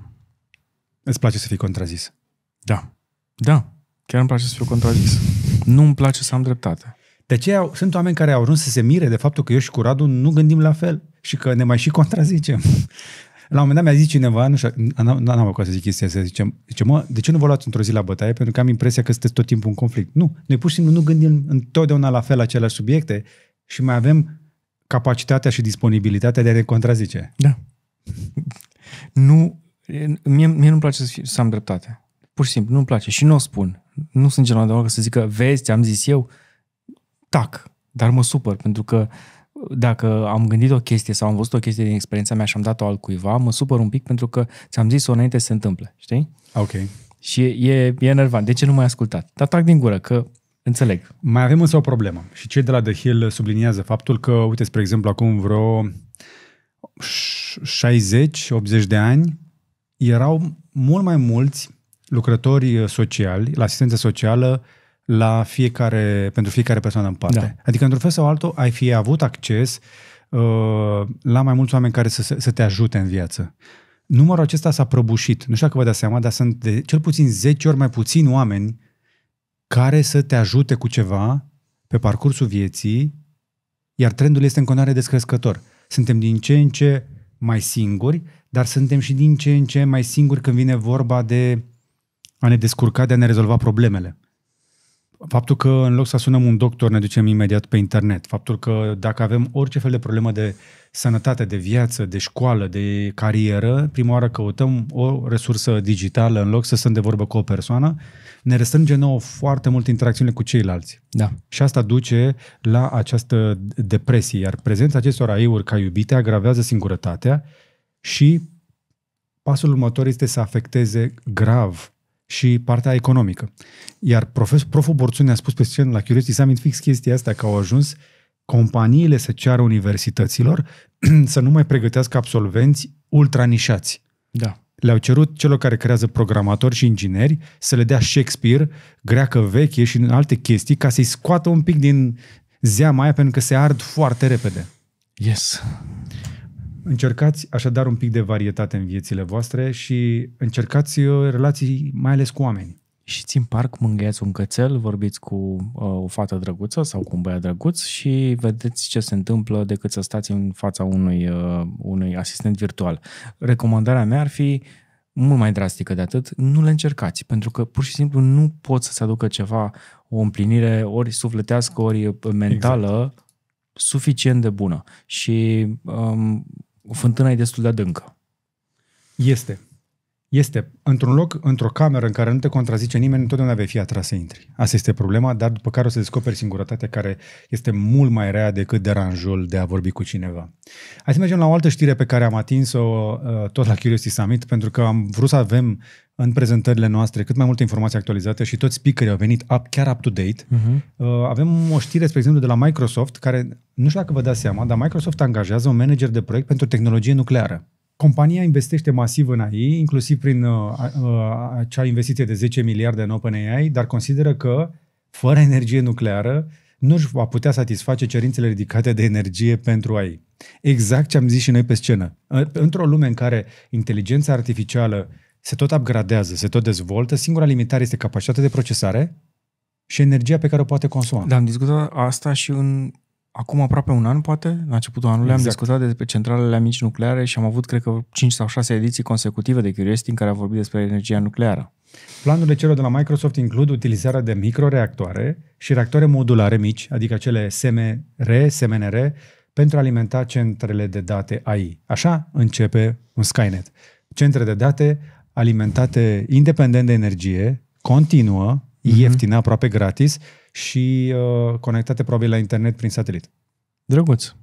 Îți place să fii contrazis? Da. Da. Chiar îmi place să fiu contrazis. Nu îmi place să am dreptate. De aceea sunt oameni care au ajuns să se mire de faptul că eu și cu Radu nu gândim la fel și că ne mai și contrazicem. La un moment dat mi-a zis cineva, nu știu, n-am apucat să zic chestia asta, zicem, zice, mă, de ce nu vă luați într-o zi la bătaie? Pentru că am impresia că sunteți tot timpul în conflict. Nu, noi pur și simplu nu gândim întotdeauna la fel aceleași subiecte și mai avem capacitatea și disponibilitatea de a ne contrazice. Da. Nu, mie, mie nu-mi place să, fiu, să am dreptate. Pur și simplu, nu-mi place. Și nu o spun. Nu sunt genul de oameni să zică, vezi, ți-am zis eu, tac. Dar mă supăr, pentru că uh, dacă am gândit o chestie sau am văzut o chestie din experiența mea și am dat-o altcuiva, mă supăr un pic pentru că ți-am zis-o înainte să se întâmple, știi? Ok. Și e, e enervant. De ce nu m-ai ascultat? Dar tac din gură că înțeleg. Mai avem însă o problemă și cei de la The Hill subliniază faptul că, uite, spre exemplu, acum vreo 60-80 de ani erau mult mai mulți lucrători sociali, la asistență socială, la fiecare, pentru fiecare persoană în parte. Da. Adică, într-un fel sau altul, ai fi avut acces uh, la mai mulți oameni care să, să te ajute în viață. Numărul acesta s-a prăbușit. Nu știu dacă vă dați seama, dar sunt de cel puțin 10 ori mai puțini oameni care să te ajute cu ceva pe parcursul vieții, iar trendul este în continuare descrescător. Suntem din ce în ce mai singuri, dar suntem și din ce în ce mai singuri când vine vorba de a ne descurca, de a ne rezolva problemele faptul că în loc să sunăm un doctor, ne ducem imediat pe internet. Faptul că dacă avem orice fel de problemă de sănătate, de viață, de școală, de carieră, prima oară căutăm o resursă digitală în loc să stăm de vorbă cu o persoană, ne restrânge nouă foarte mult interacțiune cu ceilalți. Da. Și asta duce la această depresie, iar prezența acestor aiuri ca iubite agravează singurătatea și pasul următor este să afecteze grav și partea economică. Iar profes, proful Borțu ne-a spus pe scenă la Curiosity Summit fix chestia asta, că au ajuns companiile să ceară universităților să nu mai pregătească absolvenți ultranișați. Da. Le-au cerut celor care creează programatori și ingineri să le dea Shakespeare, greacă veche și alte chestii ca să-i scoată un pic din zeama aia pentru că se ard foarte repede. Yes. Încercați așadar un pic de varietate în viețile voastre și încercați uh, relații mai ales cu oameni. Și țin parc, mângâiați un cățel, vorbiți cu uh, o fată drăguță sau cu un băiat drăguț și vedeți ce se întâmplă decât să stați în fața unui, uh, unui asistent virtual. Recomandarea mea ar fi mult mai drastică de atât, nu le încercați, pentru că pur și simplu nu pot să-ți aducă ceva, o împlinire ori sufletească, ori uh, mentală, exact suficient de bună și um, fântâna e destul de adâncă. Este. Este. Într-un loc, într-o cameră în care nu te contrazice nimeni, întotdeauna vei fi atras să intri. Asta este problema, dar după care o să descoperi singurătatea care este mult mai rea decât deranjul de a vorbi cu cineva. Hai să mergem la o altă știre pe care am atins-o uh, tot la Curiosity Summit, pentru că am vrut să avem în prezentările noastre cât mai multe informații actualizate și toți speakerii au venit up, chiar up-to-date. Uh-huh. Mhm. Avem o știre, spre exemplu, de la Microsoft, care, nu știu dacă vă dați seama, dar Microsoft angajează un manager de proiect pentru tehnologie nucleară. Compania investește masiv în AI, inclusiv prin uh, uh, acea investiție de 10 miliarde în OpenAI, dar consideră că, fără energie nucleară, nu își va putea satisface cerințele ridicate de energie pentru AI. Exact ce am zis și noi pe scenă. Uh, într-o lume în care inteligența artificială uh, se tot upgradează, se tot dezvoltă, singura limitare este capacitatea de procesare și energia pe care o poate consuma. Dar am discutat asta și în acum aproape un an, poate, la începutul anului, exact. am discutat despre centralele mici nucleare și am avut, cred că, 5 sau 6 ediții consecutive de Curiosity în care am vorbit despre energia nucleară. Planurile celor de la Microsoft includ utilizarea de microreactoare și reactoare modulare mici, adică cele SMR, SMNR, pentru a alimenta centrele de date AI. Așa începe un Skynet. Centre de date alimentate independent de energie, continuă, uh-huh. ieftină, aproape gratis și uh, conectate probabil la internet prin satelit. Drăguț.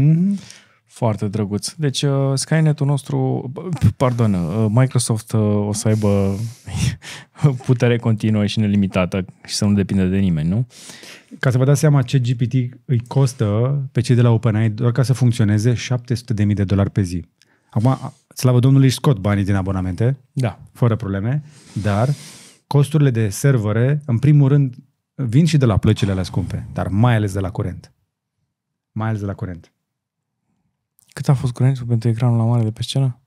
Mm-hmm. Foarte drăguț. Deci uh, Skynet-ul nostru, pardon, uh, Microsoft uh, o să aibă putere continuă și nelimitată și să nu depindă de nimeni, nu? Ca să vă dați seama ce GPT îi costă pe cei de la OpenAI doar ca să funcționeze 700.000 de dolari pe zi. Acum, Slavă Domnului își scot banii din abonamente, da. fără probleme, dar costurile de servere, în primul rând, vin și de la plăcile alea scumpe, dar mai ales de la curent. Mai ales de la curent. Cât a fost curentul pentru ecranul la mare de pe scenă?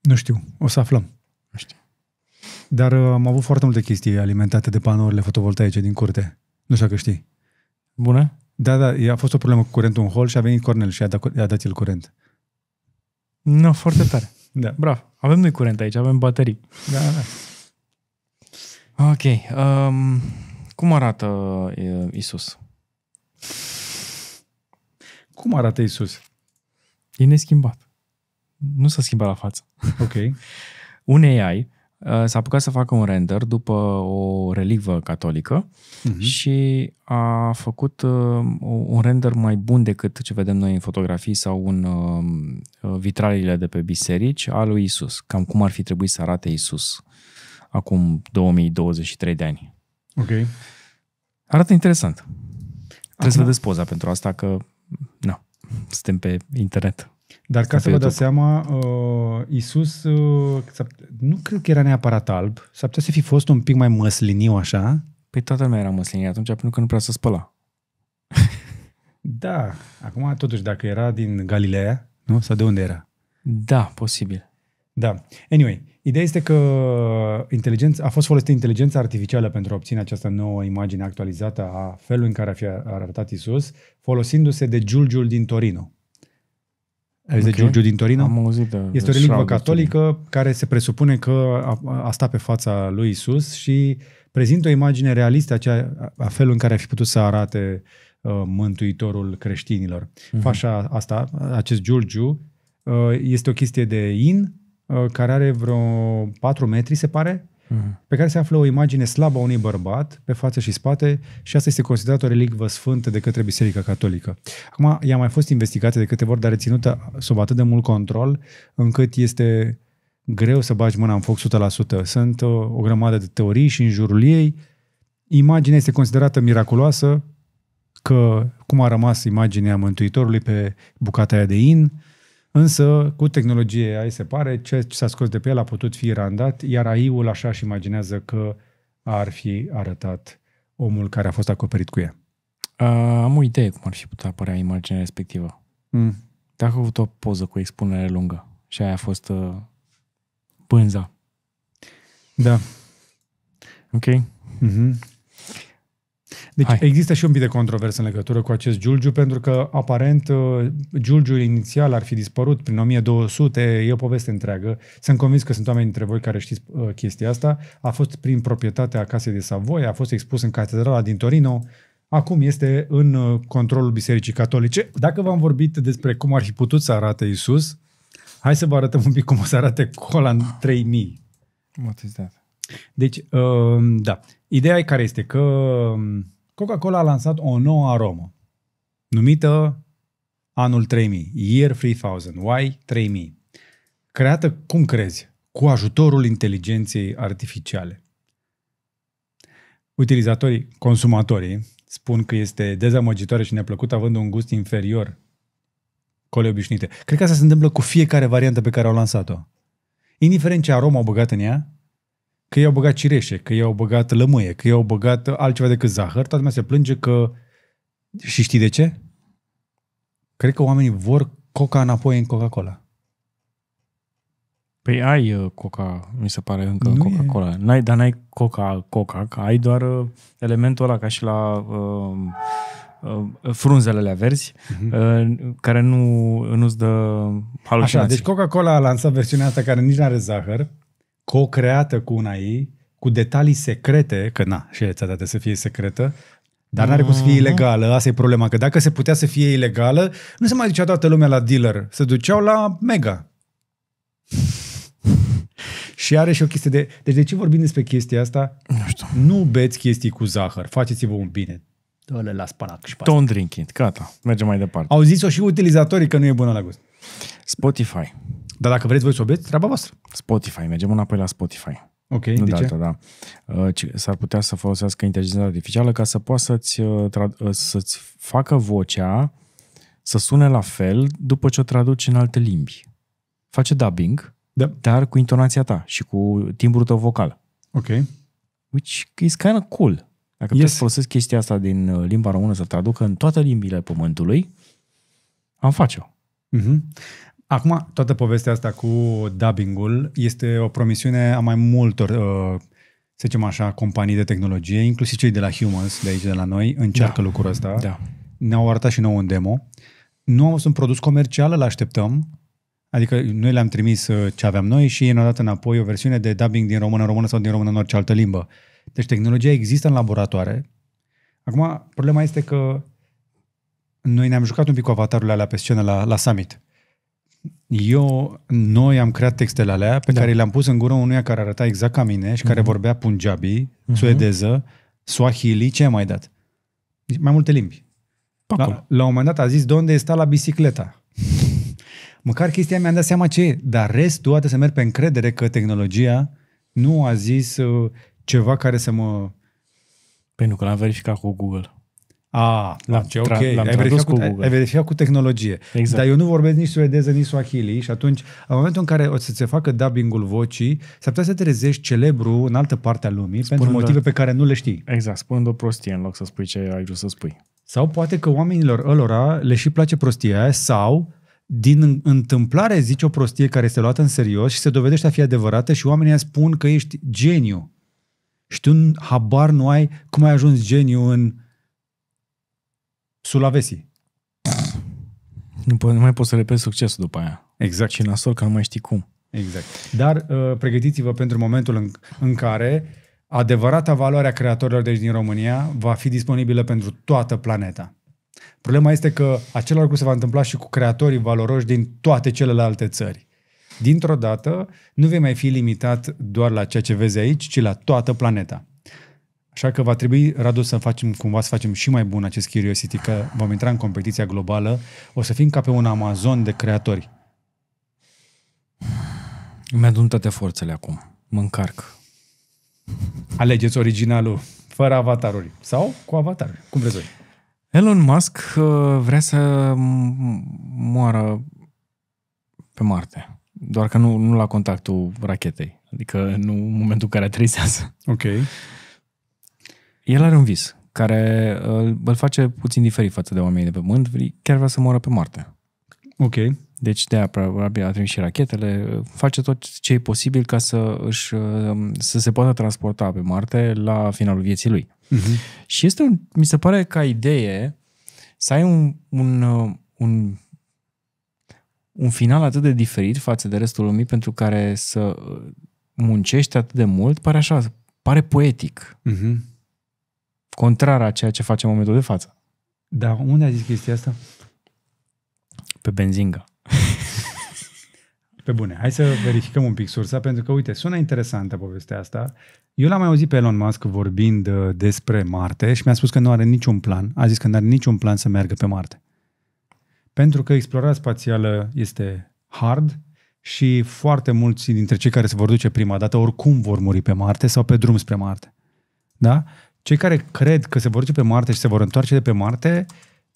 Nu știu, o să aflăm. Nu știu. Dar uh, am avut foarte multe chestii alimentate de panourile fotovoltaice din curte. Nu știu că știi. Bună? Da, da, a fost o problemă cu curentul în hol și a venit Cornel și a dat, i-a dat el curent. Nu, no, foarte tare. Da. Bravo. Avem noi curent aici, avem baterii. Da, da. Ok. Um, cum arată uh, Isus? Cum arată Isus? E neschimbat. Nu s-a schimbat la față. Ok. Un AI Uh, s-a apucat să facă un render după o relivă catolică uh-huh. și a făcut uh, un render mai bun decât ce vedem noi în fotografii sau în uh, vitralile de pe biserici al lui Isus, cam cum ar fi trebuit să arate Isus acum 2023 de ani. Ok. Arată interesant. Acum... Trebuie să vedeți poza pentru asta că, nu, suntem pe internet. Dar ca să vă dați seama, uh, Isus uh, nu cred că era neapărat alb. S-ar putea să fi fost un pic mai măsliniu așa. Păi toată lumea era măsliniu atunci, pentru că nu prea se spăla. da. Acum, totuși, dacă era din Galileea, nu? Sau de unde era? Da, posibil. Da. Anyway, ideea este că inteligența, a fost folosită inteligența artificială pentru a obține această nouă imagine actualizată a felului în care a fi arătat Isus, folosindu-se de Giulgiul din Torino. Auzi okay. de Giurgiu din Torino? Am auzit de, este de o religie catolică care se presupune că a, a stat pe fața lui Isus și prezintă o imagine realistă aceea, a felul în care ar fi putut să arate uh, Mântuitorul creștinilor. Uh-huh. Mhm. Fașa asta, acest Giurgiu, uh, este o chestie de in uh, care are vreo 4 metri, se pare, uh pe care se află o imagine slabă a unui bărbat pe față și spate și asta este considerată o relicvă sfântă de către Biserica Catolică. Acum, ea a mai fost investigată de câteva ori, dar reținută sub atât de mult control încât este greu să bagi mâna în foc 100%. Sunt o, uh, o grămadă de teorii și în jurul ei. Imaginea este considerată miraculoasă, că cum a rămas imaginea Mântuitorului pe bucata aia de in, Însă, cu tehnologie AI se pare, ce s-a scos de pe el a putut fi randat, iar AI-ul așa și imaginează că ar fi arătat omul care a fost acoperit cu ea. Uh, am o idee cum ar fi putut apărea imaginea respectivă. Mm. Dacă a avut o poză cu expunere lungă și aia a fost uh, pânza. Da. Ok. Mm-hmm. Deci Hai. există și un pic de controversă în legătură cu acest Giulgiu, pentru că aparent uh, Giulgiu inițial ar fi dispărut prin 1200, e o poveste întreagă. Sunt convins că sunt oameni dintre voi care știți uh, chestia asta. A fost prin proprietatea casei de Savoia, a fost expus în catedrala din Torino, acum este în uh, controlul Bisericii Catolice. Dacă v-am vorbit despre cum ar fi putut să arate Isus, hai să vă arătăm un pic cum o să arate Colan 3000. Ah. Motizat. Deci, da. Ideea e care este că um, Coca-Cola a lansat o nouă aromă numită anul 3000, Year 3000, Why 3000, creată, cum crezi, cu ajutorul inteligenței artificiale. Utilizatorii, consumatorii, spun că este dezamăgitoare și neplăcut având un gust inferior cole obișnuite. Cred că asta se întâmplă cu fiecare variantă pe care au lansat-o. Indiferent ce aromă au băgat în ea, că i-au băgat cireșe, că i-au băgat lămâie, că i-au băgat altceva decât zahăr, toată lumea se plânge că... Și știi de ce? Cred că oamenii vor coca înapoi în Coca-Cola. Păi ai uh, Coca, mi se pare încă nu Coca-Cola. E. N-ai, dar n-ai Coca, Coca, că ai doar uh, elementul ăla ca și la uh, uh, frunzele alea verzi, uh-huh. uh, care nu, nu-ți dă halucinații. Așa, deci Coca-Cola a lansat versiunea asta care nici nu are zahăr, co-creată cu una ei, cu detalii secrete, că na, și rețeaua trebuie să fie secretă, dar n-are cum să fie mm-hmm. ilegală, asta e problema, că dacă se putea să fie ilegală, nu se mai ducea toată lumea la dealer, se duceau la mega. și are și o chestie de... Deci de ce vorbim despre chestia asta? Nu știu. Nu beți chestii cu zahăr, faceți-vă un bine. Dă-le la spanac și pastic. Don't drink it, gata, mergem mai departe. Au zis-o și utilizatorii că nu e bună la gust. Spotify. Dar dacă vreți voi să o beți, treaba voastră. Spotify, mergem înapoi la Spotify. Ok, nu de, data, ce? da. Uh, s-ar putea să folosească inteligența artificială ca să poată să-ți, uh, uh, să-ți facă vocea să sune la fel după ce o traduci în alte limbi. Face dubbing, da. dar cu intonația ta și cu timbrul tău vocal. Ok. Which is kind of cool. Dacă yes. să folosesc chestia asta din limba română să traducă în toate limbile pământului, am face-o. Mm-hmm. Acum, toată povestea asta cu dubbingul este o promisiune a mai multor, uh, să zicem așa, companii de tehnologie, inclusiv cei de la Humans, de aici, de la noi, încearcă da. lucrul ăsta. Da. Ne-au arătat și nouă un demo. Nu am un produs comercial, îl așteptăm. Adică noi le-am trimis uh, ce aveam noi și ei ne-au dat înapoi o versiune de dubbing din română în română sau din română în orice altă limbă. Deci tehnologia există în laboratoare. Acum, problema este că noi ne-am jucat un pic cu avatarul alea pe scenă la, la summit eu, noi am creat textele alea pe da. care le-am pus în gură unuia care arăta exact ca mine și mm-hmm. care mhm. vorbea punjabi, uh-huh. suedeză, swahili, ce ai mai dat? Mai multe limbi. La, la un moment dat a zis, de unde sta la bicicleta? Măcar chestia mi-am dat seama ce e, dar restul toate să merg pe încredere că tehnologia nu a zis uh, ceva care să mă... Pentru păi că l-am verificat cu Google. A, l-am, ce, ok, tra- l-am ai, verificat cu, Google. ai verificat cu tehnologie. Exact. Dar eu nu vorbesc nici suedeză, nici swahili și atunci, în momentul în care o să se facă dubbing-ul vocii, s-ar putea să te rezești celebru în altă parte a lumii spunând pentru motive da. pe care nu le știi. Exact, spunând da, o prostie în loc să spui ce ai vrut să spui. Sau poate că oamenilor ălora le și place prostia aia sau din întâmplare zici o prostie care este luată în serios și se dovedește a fi adevărată și oamenii spun că ești geniu. Și tu habar nu ai cum ai ajuns geniu în Sulavesi. Nu, po- nu mai poți să repezi succesul după aia. Exact. Și nasol că nu mai știi cum. Exact. Dar uh, pregătiți-vă pentru momentul în, în care adevărata valoare a creatorilor deci din România va fi disponibilă pentru toată planeta. Problema este că același lucru se va întâmpla și cu creatorii valoroși din toate celelalte țări. Dintr-o dată, nu vei mai fi limitat doar la ceea ce vezi aici, ci la toată planeta. Așa că va trebui, Radu, să facem cumva să facem și mai bun acest Curiosity, că vom intra în competiția globală, o să fim ca pe un Amazon de creatori. Îmi adun toate forțele acum. Mă încarc. Alegeți originalul, fără avataruri sau cu avataruri, cum vreți voi. Elon Musk uh, vrea să moară pe Marte, doar că nu, nu la contactul rachetei, adică nu în momentul în care aterizează. Ok. El are un vis care îl, uh, îl face puțin diferit față de oamenii de pe Pământ. Chiar vrea să moară pe Marte. Ok. Deci de-aia probabil a trimis și rachetele, face tot ce e posibil ca să, își, uh, să se poată transporta pe Marte la finalul vieții lui. Uh-huh. Și este, un, mi se pare, ca idee să ai un, un, uh, un, un final atât de diferit față de restul lumii pentru care să muncești atât de mult, pare așa, pare poetic. Uh-huh contrar a ceea ce facem în momentul de față. Da, unde a zis chestia asta? Pe benzinga. Pe bune, hai să verificăm un pic sursa, pentru că, uite, sună interesantă povestea asta. Eu l-am mai auzit pe Elon Musk vorbind uh, despre Marte și mi-a spus că nu are niciun plan. A zis că nu are niciun plan să meargă pe Marte. Pentru că explorarea spațială este hard și foarte mulți dintre cei care se vor duce prima dată oricum vor muri pe Marte sau pe drum spre Marte. Da? cei care cred că se vor duce pe Marte și se vor întoarce de pe Marte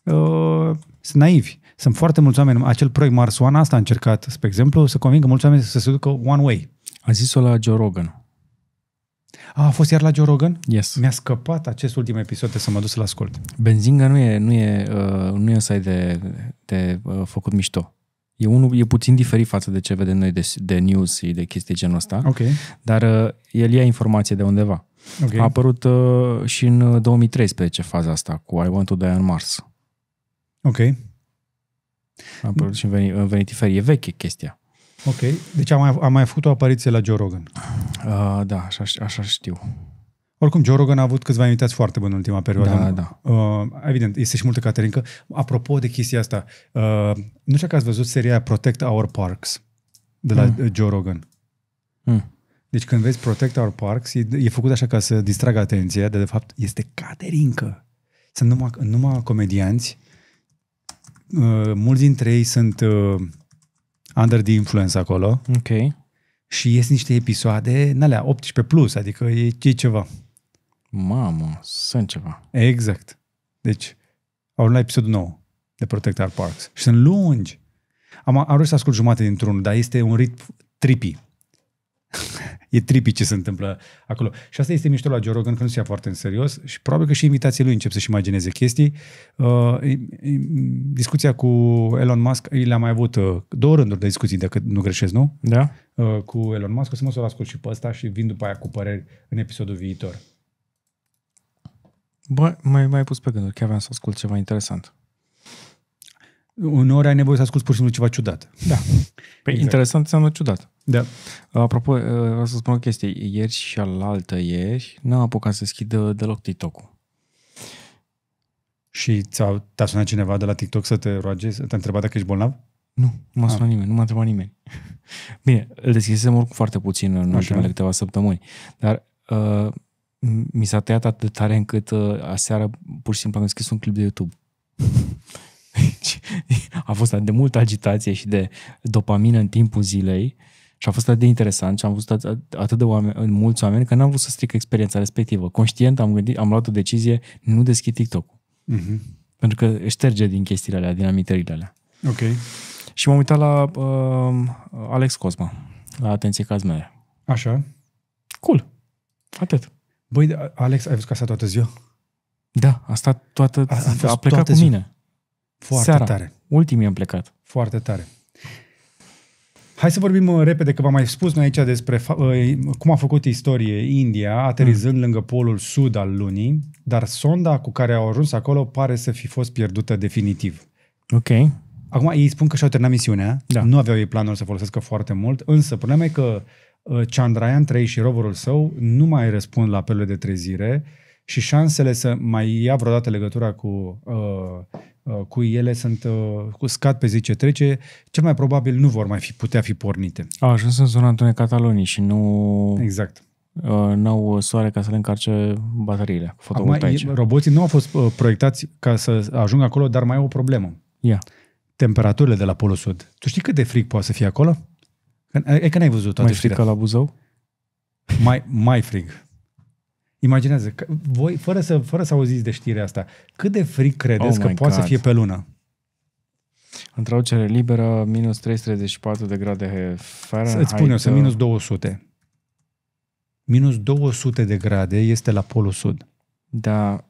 uh, sunt naivi. Sunt foarte mulți oameni. Acel proiect Mars One asta a încercat, spre exemplu, să convingă mulți oameni să se ducă one way. A zis-o la Joe Rogan. A, a fost iar la Joe Rogan? Yes. Mi-a scăpat acest ultim episod, să mă duc să-l ascult. Benzinga nu e, nu e, uh, nu e să ai de, de uh, făcut mișto. E, unul, e puțin diferit față de ce vedem noi de, de news și de chestii genul ăsta, okay. dar uh, el ia informație de undeva. Okay. A apărut uh, și în 2013 uh, faza asta cu I Want to Die on Mars. Ok. A apărut și în Vanity Fair. E veche chestia. Ok. Deci am mai, a mai făcut o apariție la Joe Rogan. Uh, da, așa, așa știu. Oricum, Joe Rogan a avut câțiva invitați foarte buni în ultima perioadă. Da, da. Uh, evident, este și multă caterincă. Apropo de chestia asta, uh, nu știu că ați văzut seria Protect Our Parks de la mm. Joe Rogan. Mm. Deci când vezi Protect Our Parks, e, e făcut așa ca să distragă atenția, dar de fapt este caterincă. Sunt numai, numai comedianți. Uh, mulți dintre ei sunt uh, under the influence acolo. Ok. Și ies niște episoade, în alea, 18 plus, adică e, e ceva. Mamă, sunt ceva. Exact. Deci, au la episodul nou de Protect Our Parks. Și sunt lungi. Am, am reușit să ascult jumate dintr-unul, dar este un ritm trippy e tripi ce se întâmplă acolo. Și asta este mișto la Joe Rogan, că nu se ia foarte în serios și probabil că și invitații lui încep să-și imagineze chestii. Uh, discuția cu Elon Musk, le-am mai avut uh, două rânduri de discuții, dacă nu greșesc, nu? Da. Uh, cu Elon Musk, o să mă să l ascult și pe ăsta și vin după aia cu păreri în episodul viitor. Bă, mai, mai pus pe gânduri, chiar aveam să ascult ceva interesant. Uneori ai nevoie să asculti pur și simplu ceva ciudat. Da. Păi exact. interesant înseamnă ciudat. Da. Apropo, eh, vreau să spun o chestie. Ieri și alaltă ieri n-am apucat să schid eh, deloc TikTok-ul. Și ți-a, te-a sunat cineva de la TikTok să te roage, să te întreba dacă ești bolnav? Nu, nu m-a ah. sunat nimeni, nu m-a întrebat nimeni. Bine, îl deschisem oricum foarte puțin în Așa. ultimele câteva săptămâni, dar uh, mi s-a tăiat atât de tare încât uh, aseară pur și simplu am deschis un clip de YouTube. Deci, a fost de multă agitație și de dopamină în timpul zilei și a fost atât de interesant și am văzut atât de oameni, mulți oameni că n-am vrut să stric experiența respectivă. Conștient am, gândit, am luat o decizie, nu deschid TikTok-ul. Uh-huh. Pentru că șterge din chestiile alea, din amintările alea. Ok. Și m-am uitat la uh, Alex Cosma, la Atenție Cazmere. Așa. Cool. Atât. Băi, da, Alex, ai văzut că a stat toată ziua? Da, a stat toată, a, a, a plecat toată cu ziua. mine. Foarte Seara. tare. Ultimii am plecat. Foarte tare. Hai să vorbim uh, repede, că v-am mai spus noi aici despre uh, cum a făcut istorie India, aterizând mm. lângă polul sud al lunii, dar sonda cu care au ajuns acolo pare să fi fost pierdută definitiv. Ok. Acum, ei spun că și-au terminat misiunea, da. nu aveau ei planul să folosească foarte mult, însă problema e că uh, Chandrayaan 3 și roverul său nu mai răspund la apelurile de trezire și șansele să mai ia vreodată legătura cu uh, Uh, cu ele sunt uh, cu scad pe zi ce trece, cel mai probabil nu vor mai fi, putea fi pornite. Au ajuns în zona întunecată Catalonii și nu... Exact. Uh, n-au soare ca să le încarce bateriile fotovoltaice. Acum, roboții nu au fost proiectați ca să ajungă acolo, dar mai au o problemă. Yeah. Temperaturile de la Polul Sud. Tu știi cât de frig poate să fie acolo? E că n-ai văzut toate Mai frig ca la Buzău? Mai, mai frig. Imaginează, că voi, fără să, fără să auziți de știrea asta, cât de fric credeți oh că poate God. să fie pe lună? În traducere liberă, minus 334 de grade Fahrenheit. Îți spun eu, să uh, minus 200. Minus 200 de grade este la Polul Sud. Da,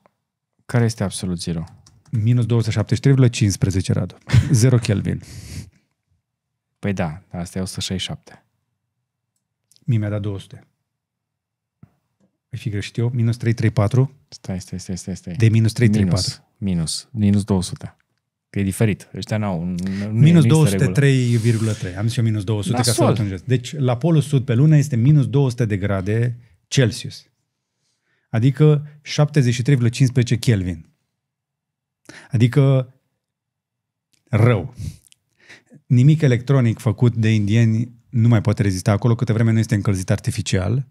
care este absolut zero? Minus 273,15 Radu. 0 Kelvin. Păi da, asta e 167. mi-a dat 200 fi greșit eu, minus 334. Stai, stai, stai, stai, stai. De minus 334. Minus, minus, minus 200. Că e diferit. Ăștia n-au... Nu minus 203,3. Am zis eu minus 200 la ca sol. să atingez. Deci la polul sud pe lună este minus 200 de grade Celsius. Adică 73,15 Kelvin. Adică rău. Nimic electronic făcut de indieni nu mai poate rezista acolo câte vreme nu este încălzit artificial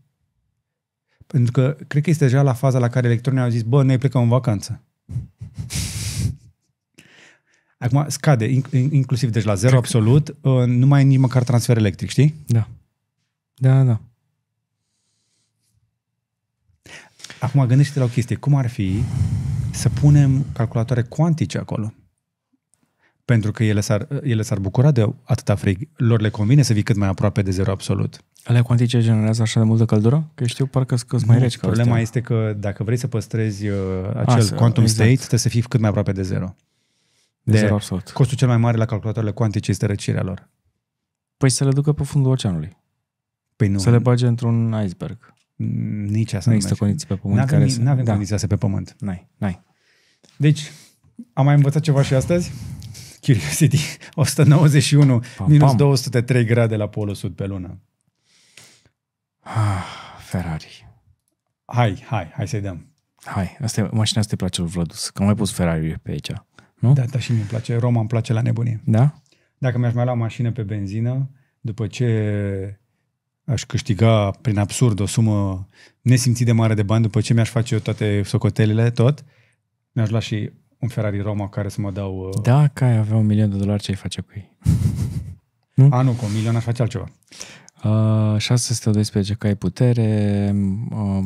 pentru că cred că este deja la faza la care electronii au zis, bă, noi plecăm în vacanță. Acum scade, inclusiv deci la zero cred absolut, că... Uh, nu mai e nici măcar transfer electric, știi? Da. da. Da, da. Acum gândește-te la o chestie. Cum ar fi să punem calculatoare cuantice acolo? Pentru că ele s-ar, ele s-ar bucura de atâta frig. Lor le convine să vii cât mai aproape de zero absolut. Alea cuantice generează așa de multă căldură? Că știu, parcă că mai reci Problema astea. este că dacă vrei să păstrezi uh, acel Asa, quantum exact. state, trebuie să fii cât mai aproape de zero. De, de zero absolut. Costul cel mai mare la calculatoarele cuantice este răcirea lor. Păi să le ducă pe fundul oceanului. Păi nu. Să le bage într-un iceberg. Mm, nici asta nu există condiții pe pământ. care să... n-avem da. condiții astea pe pământ. N-ai, n-ai. Deci, am mai învățat ceva și astăzi? Curiosity, 191 pam, minus 203 grade la polul sud pe lună. Ah, Ferrari. Hai, hai, hai să-i dăm. Hai, asta e, mașina asta te place lui Vlădus, că am mai pus Ferrari pe aici. Nu? Da, da, și mi place. Roma îmi place la nebunie. Da? Dacă mi-aș mai lua mașină pe benzină, după ce aș câștiga prin absurd o sumă nesimțit de mare de bani, după ce mi-aș face eu toate socotelile, tot, mi-aș lua și un Ferrari Roma care să mă dau... Uh... Dacă ai avea un milion de dolari, ce ai face cu ei? nu? A, nu, cu un milion aș face altceva. 612 cai putere, uh,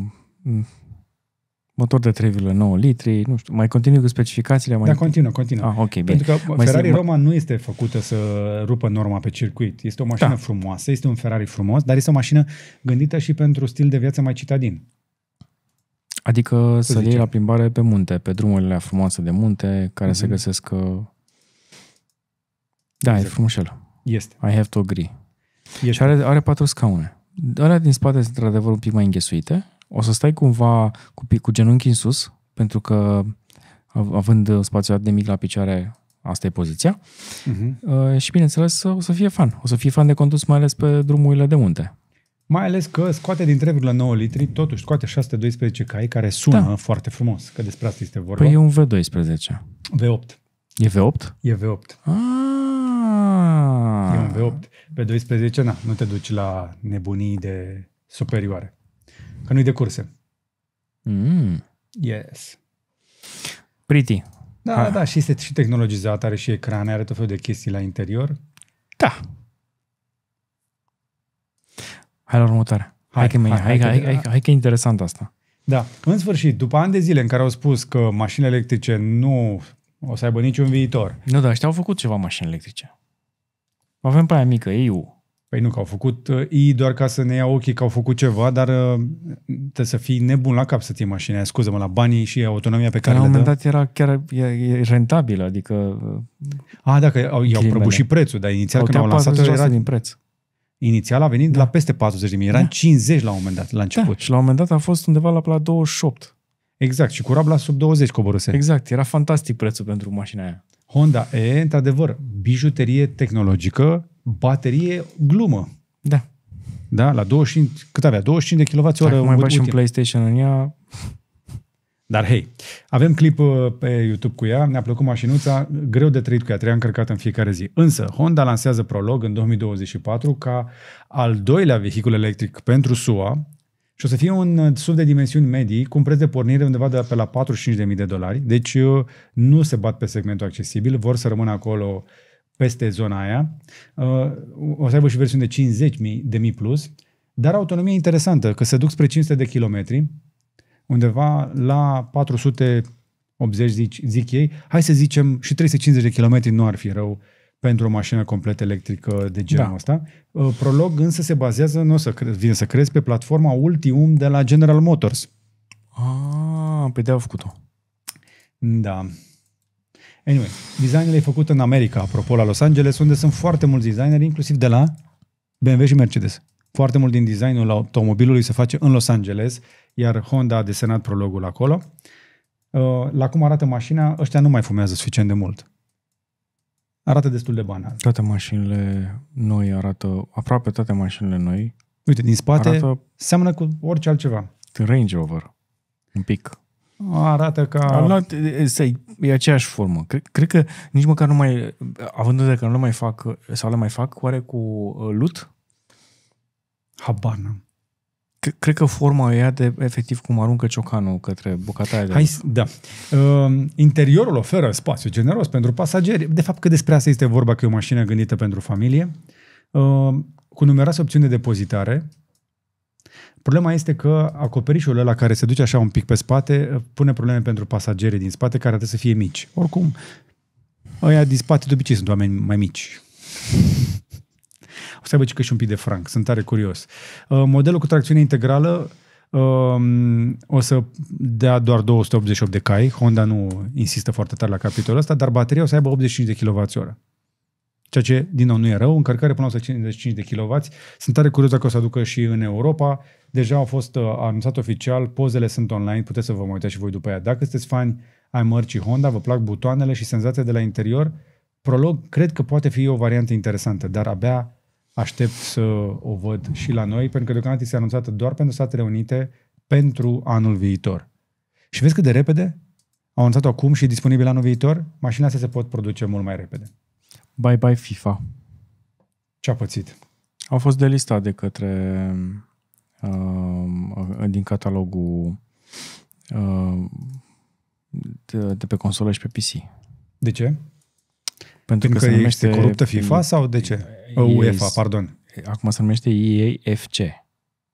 motor de 3,9 litri, nu știu, mai continui cu specificațiile? Mai... Da, continuă, continuă. Ah, ok, bine. Pentru că mai Ferrari se... Roma nu este făcută să rupă norma pe circuit. Este o mașină da. frumoasă, este un Ferrari frumos, dar este o mașină gândită și pentru stil de viață mai citadin. Adică să, să iei la plimbare pe munte, pe drumurile frumoase de munte, care mm-hmm. se mhm. găsesc... Uh, da, exact. e frumos Este. I have to agree. E și are, are patru scaune. Alea din spate sunt într-adevăr un pic mai înghesuite. O să stai cumva cu, cu genunchii în sus, pentru că având spațiu de mic la picioare, asta e poziția. Uh-huh. Uh, și bineînțeles o să fie fan. O să fie fan de condus, mai ales pe drumurile de munte. Mai ales că scoate din 3,9 litri, totuși scoate 612 cai, care sună da. foarte frumos, că despre asta este vorba. Păi e un V12. V8. E V8? E V8. Ah, Ah. E un V8. Pe 12, na, nu te duci la nebunii de superioare. Că nu-i de curse. Mm. Yes. Pretty. Da, ah. da, și este și tehnologizat, are și ecrane, are tot felul de chestii la interior. Da. Hai la următoare. Hai, hai, că, hai, hai, hai, hai, hai, hai că e interesant asta. Da. În sfârșit, după ani de zile în care au spus că mașinile electrice nu o să aibă niciun viitor. Nu, dar ăștia au făcut ceva mașini electrice. Avem pe aia mică, EU. Păi nu, că au făcut uh, ei doar ca să ne ia ochii că au făcut ceva, dar uh, trebuie să fii nebun la cap să ții mașina scuză mă la banii și autonomia pe care la le dă. La un moment dat era chiar e, e rentabilă, adică... A, da au, i-au prăbușit și prețul, dar inițial când au lansat era... din preț. Inițial a venit da. la peste 40.000, de mii, era da. 50 la un moment dat, la început. Da, și la un moment dat a fost undeva la, la 28. Exact, și cu Rabla sub 20 coborâse. Exact, era fantastic prețul pentru mașina aia. Honda E, într-adevăr, bijuterie tehnologică, baterie glumă. Da. Da, la 25, cât avea? 25 de kWh. Dacă mai bagi un PlayStation în ea... Dar hei, avem clip uh, pe YouTube cu ea, ne-a plăcut mașinuța, greu de trăit cu ea, treia încărcată în fiecare zi. Însă, Honda lansează Prolog în 2024 ca al doilea vehicul electric pentru SUA, și o să fie un uh, sub de dimensiuni medii cu un preț de pornire undeva de pe la 45.000 de dolari. Deci uh, nu se bat pe segmentul accesibil, vor să rămână acolo peste zona aia. Uh, o să aibă și versiuni de 50.000 de mii plus, dar autonomie interesantă, că se duc spre 500 de kilometri, undeva la 480, zic, zic ei, hai să zicem și 350 de kilometri nu ar fi rău uh, pentru o mașină complet electrică de genul da. ăsta. Uh, Prolog însă se bazează, nu o să cre- vin să crezi, pe platforma Ultium de la General Motors. Ah, pe păi de-a făcut-o. Da. Anyway, designul e făcut în America, apropo, la Los Angeles, unde sunt foarte mulți designeri, inclusiv de la BMW și Mercedes. Foarte mult din designul automobilului se face în Los Angeles, iar Honda a desenat prologul acolo. Uh, la cum arată mașina, ăștia nu mai fumează suficient de mult arată destul de banal. Toate mașinile noi arată, aproape toate mașinile noi. Uite, din spate arată seamănă cu orice altceva. Range Rover, un pic. Arată ca... luat, e, e aceeași formă. Cred, cred că nici măcar nu mai... Având de că nu le mai fac, sau le mai fac, oare cu uh, lut? Habana. Cred că forma e de efectiv cum aruncă ciocanul către bucata aia de Hai, Da. Uh, interiorul oferă spațiu generos pentru pasageri. De fapt, că despre asta este vorba, că e o mașină gândită pentru familie, uh, cu numeroase opțiuni de depozitare. Problema este că acoperișul ăla care se duce așa un pic pe spate eh, pune probleme pentru pasagerii din spate care trebuie să fie mici. Oricum, ăia din spate de obicei sunt oameni mai mici. O să aibă și că și un pic de franc, sunt tare curios. Uh, modelul cu tracțiune integrală um, o să dea doar 288 de cai, Honda nu insistă foarte tare la capitolul ăsta, dar bateria o să aibă 85 de kWh. Ceea ce, din nou, nu e rău, încărcare până la 155 de kW. Sunt tare curios dacă o să aducă și în Europa. Deja au fost uh, anunțat oficial, pozele sunt online, puteți să vă mai uitați și voi după aia. Dacă sunteți fani ai mărcii Honda, vă plac butoanele și senzația de la interior, Prolog cred că poate fi o variantă interesantă, dar abia Aștept să o văd și la noi, pentru că deocamdată este anunțată doar pentru Statele Unite pentru anul viitor. Și vezi cât de repede? Au anunțat acum și e disponibil anul viitor? Mașina astea se pot produce mult mai repede. Bye bye FIFA. Ce-a pățit? Au fost delistat de către uh, din catalogul uh, de, de pe consolă și pe PC. De ce? Pentru, Pentru că, că se numește este coruptă FIFA sau de ce? UEFA, pardon. Acum se numește EAFC.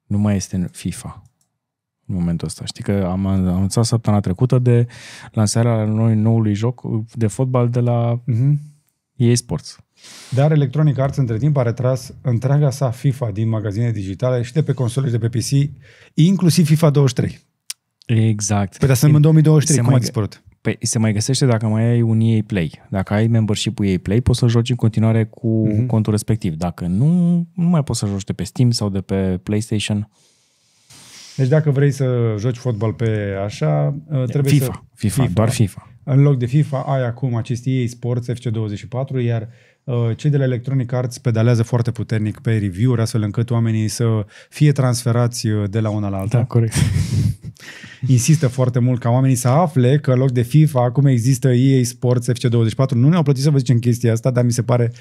Nu mai este FIFA în momentul ăsta. Știi că am anunțat săptămâna trecută de lansarea noi noului joc de fotbal de la mm-hmm. EA Sports. Dar Electronic Arts între timp a retras întreaga sa FIFA din magazine digitale și de pe console și de pe PC, inclusiv FIFA 23. Exact. Păi dar suntem în 2023, se cum mai, a dispărut? Păi se mai găsește dacă mai ai un EA Play. Dacă ai membership-ul EA Play, poți să joci în continuare cu mm-hmm. contul respectiv. Dacă nu, nu mai poți să joci de pe Steam sau de pe PlayStation. Deci dacă vrei să joci fotbal pe așa, uh, trebuie FIFA, să... FIFA, FIFA, doar FIFA. În loc de FIFA ai acum acest EA Sports FC24, iar Uh, cei de la Electronic Arts pedalează foarte puternic pe review-uri, astfel încât oamenii să fie transferați uh, de la una la alta. Da, corect. Insistă foarte mult ca oamenii să afle că în loc de FIFA acum există EA Sports FC24. Nu ne-au plătit să vă zicem chestia asta, dar mi se pare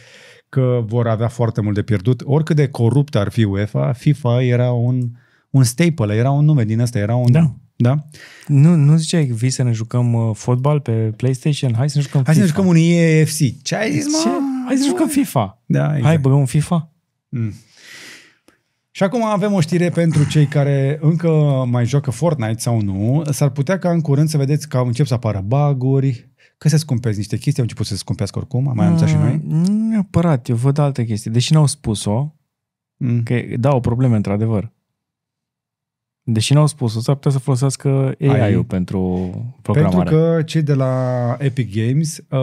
că vor avea foarte mult de pierdut. Oricât de corupt ar fi UEFA, FIFA era un, un staple, era un nume din asta, era un... Da. Da? Nu, nu ziceai vii să ne jucăm uh, fotbal pe PlayStation? Hai să ne jucăm Hai FIFA. să ne jucăm un EFC. Ce ai zis, mă? Ce? Hai să jucăm FIFA. Da, exact. Hai, băgăm un FIFA. Mm. Și acum avem o știre pentru cei care încă mai joacă Fortnite sau nu. S-ar putea ca în curând să vedeți că încep să apară baguri, că se scumpesc niște chestii, au început să se scumpească oricum, am mai anunțat și mm, noi. Nu neapărat, eu văd alte chestii, deși n-au spus-o, mm. că o probleme într-adevăr. Deși n-au spus-o, s-ar putea să folosească AI-ul AI. pentru programare. Pentru că cei de la Epic Games uh,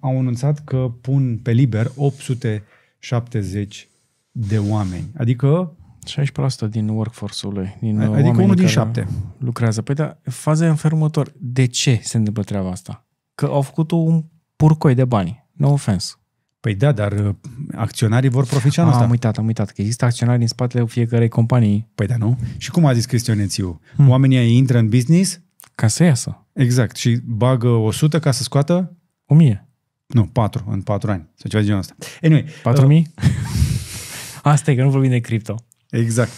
au anunțat că pun pe liber 870 de oameni. Adică 16% din workforce lui. Din adică unul din șapte. Lucrează. Păi, da, faza e în felul următor. De ce se întâmplă treaba asta? Că au făcut un purcoi de bani. No offense. Păi da, dar uh, acționarii vor profita asta. Am uitat, am uitat, că există acționari în spatele fiecarei companii. Păi da, nu? Și cum a zis Cristian Hmm. Oamenii ei intră în business? Ca să iasă. Exact. Și bagă 100 ca să scoată? 1000. Nu, 4, în 4 ani. Să ceva de genul ăsta. Anyway. 4000? Uh... asta e că nu vorbim de cripto. Exact.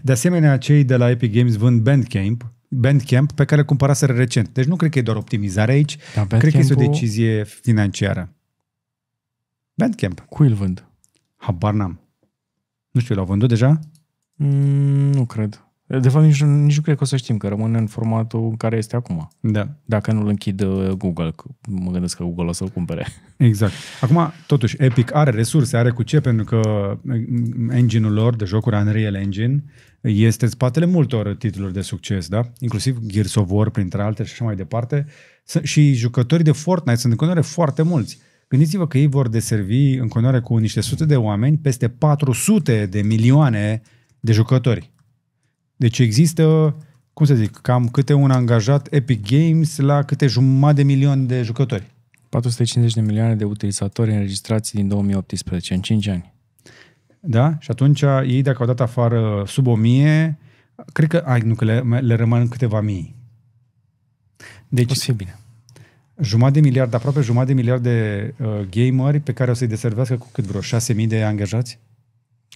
De asemenea, cei de la Epic Games vând Bandcamp, Bandcamp pe care îl cumpăraseră recent. Deci nu cred că e doar optimizare aici, da, cred că este o decizie financiară. Bandcamp. Cui îl vând? Habar n-am. Nu știu, l-au vândut deja? Mm, nu cred. De fapt, nici, nici nu cred că o să știm, că rămâne în formatul în care este acum. Da. Dacă nu-l închid uh, Google, mă gândesc că Google o să-l cumpere. Exact. Acum, totuși, Epic are resurse, are cu ce, pentru că mm, engine-ul lor de jocuri, Unreal Engine, este în spatele multor titluri de succes, da? Inclusiv Gears of War, printre alte și așa mai departe. Și jucătorii de Fortnite sunt în continuare foarte mulți. Gândiți-vă că ei vor deservi în continuare cu niște sute de oameni peste 400 de milioane de jucători. Deci există, cum să zic, cam câte un angajat Epic Games la câte jumătate de milion de jucători. 450 de milioane de utilizatori înregistrați din 2018, în 5 ani. Da? Și atunci ei, dacă au dat afară sub 1000, cred că, ai, nu, că le, le rămân câteva mii. Deci, o să fie bine jumătate de miliard, aproape jumătate de miliard de uh, gameri pe care o să-i deservească cu cât vreo 6.000 de angajați?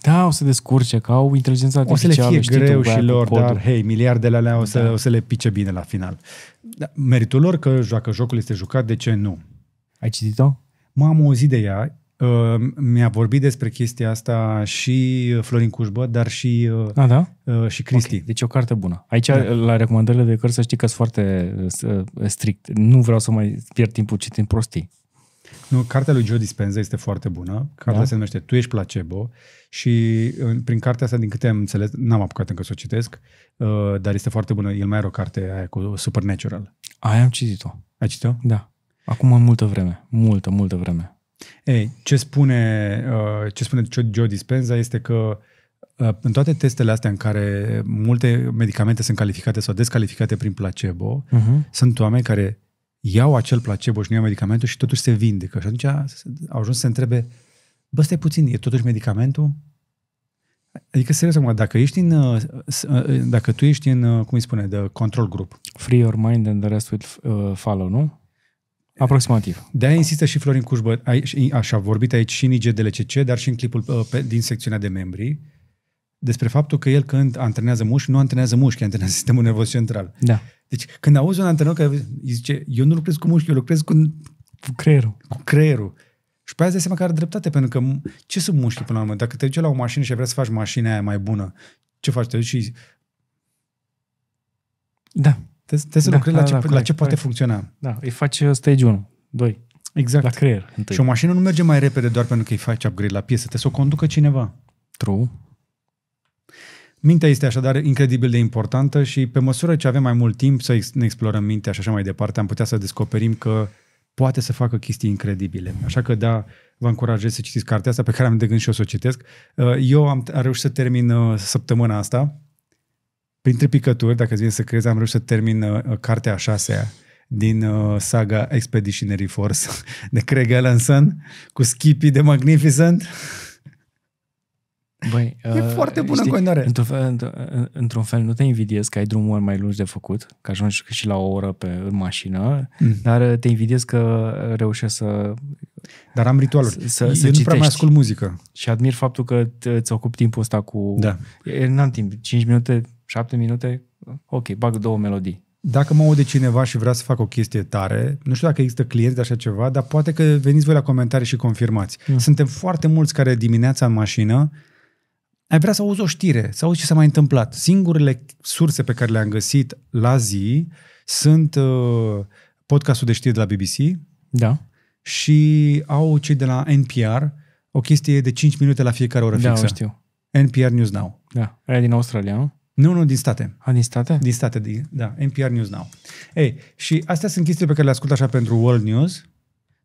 Da, o să descurce, că au inteligența artificială. O să le fie greu și lor, dar hei, miliardele alea o să, da. o să le pice bine la final. Da, meritul lor că joacă jocul este jucat, de ce nu? Ai citit-o? M-am auzit de ea, Ehm, mi-a vorbit despre chestia asta și uh, Florin Cușbă, dar și, uh, A, da? Uh, și Cristi. Okay. Deci o carte bună. Aici, da. la recomandările de cărți, să știi că sunt foarte strict. Nu vreau să mai pierd timpul citind prostii. Nu, cartea lui Joe Dispenza este foarte bună. Cartea da? se numește Tu ești placebo și prin cartea asta, din câte am înțeles, n-am apucat încă să o citesc, dar este foarte bună. El mai are o carte aia cu Supernatural. Aia am citit-o. Ai citit-o? Da. Acum multă vreme. Multă, multă vreme. Ei, ce spune, uh, ce spune Joe Dispenza este că uh, în toate testele astea în care multe medicamente sunt calificate sau descalificate prin placebo, uh-huh. sunt oameni care iau acel placebo și nu iau medicamentul și totuși se vindecă. Și atunci au ajuns să se întrebe, bă, stai puțin, e totuși medicamentul? Adică, serios, acum, dacă ești în, uh, dacă tu ești în, cum îi spune, de control group. Free your mind and the rest will follow, nu? Aproximativ. De-aia insistă și Florin Cușbă, așa, vorbit aici și în IGDLCC, dar și în clipul uh, pe, din secțiunea de membri, despre faptul că el când antrenează mușchi, nu antrenează mușchi, antrenează sistemul nervos central. Da. Deci când auzi un antrenor care zice, eu nu lucrez cu mușchi, eu lucrez cu, cu creierul. Cu creierul. Și pe aia îți care seama că are dreptate, pentru că ce sunt mușchi, până la urmă? Dacă te duci la o mașină și vrei să faci mașina aia mai bună, ce faci? Te duci și... Da. Trebuie să da, lucrezi da, la, ce, da, corect, la ce poate corect. funcționa. Da, îi faci uh, stage 1, 2. Exact. La creier. Întâi. Și o mașină nu merge mai repede doar pentru că îi faci upgrade la piesă. Trebuie să o conducă cineva. True. Mintea este așadar incredibil de importantă și pe măsură ce avem mai mult timp să ne explorăm mintea și așa mai departe, am putea să descoperim că poate să facă chestii incredibile. Așa că da, vă încurajez să citiți cartea asta pe care am de gând și o să o citesc. Uh, eu am reușit să termin uh, săptămâna asta printre picături, dacă îți vine să crezi, am reușit să termin uh, uh cartea a șasea din uh, saga Expeditionary Force de Craig Ellenson cu Skippy de Magnificent. Băi, e uh, foarte bună știi, continuare. Într-un fel, uh, într-un fel, nu te invidiez că ai drumuri mai lungi de făcut, că ajungi și la o oră pe, în mașină, mm. dar uh, te invidiez că reușești să... Dar am ritualuri. Să, Eu să nu prea mai ascult muzică. Și admir faptul că îți ocupi timpul ăsta cu... Da. n-am timp. 5 minute șapte minute, ok, bag două melodii. Dacă mă aude cineva și vrea să fac o chestie tare, nu știu dacă există clienți de așa ceva, dar poate că veniți voi la comentarii și confirmați. Mm. Suntem foarte mulți care dimineața în mașină ai vrea să auzi o știre, să auzi ce s-a mai întâmplat. Singurele surse pe care le-am găsit la zi sunt uh, podcastul de știri de la BBC da. și au cei de la NPR o chestie de 5 minute la fiecare oră da, fixă. Da, știu. NPR News Now. Da, aia din Australia, nu? Nu, nu, din state. A, din state? Din state, din, da. NPR News Now. Ei, și astea sunt chestii pe care le ascult așa pentru World News,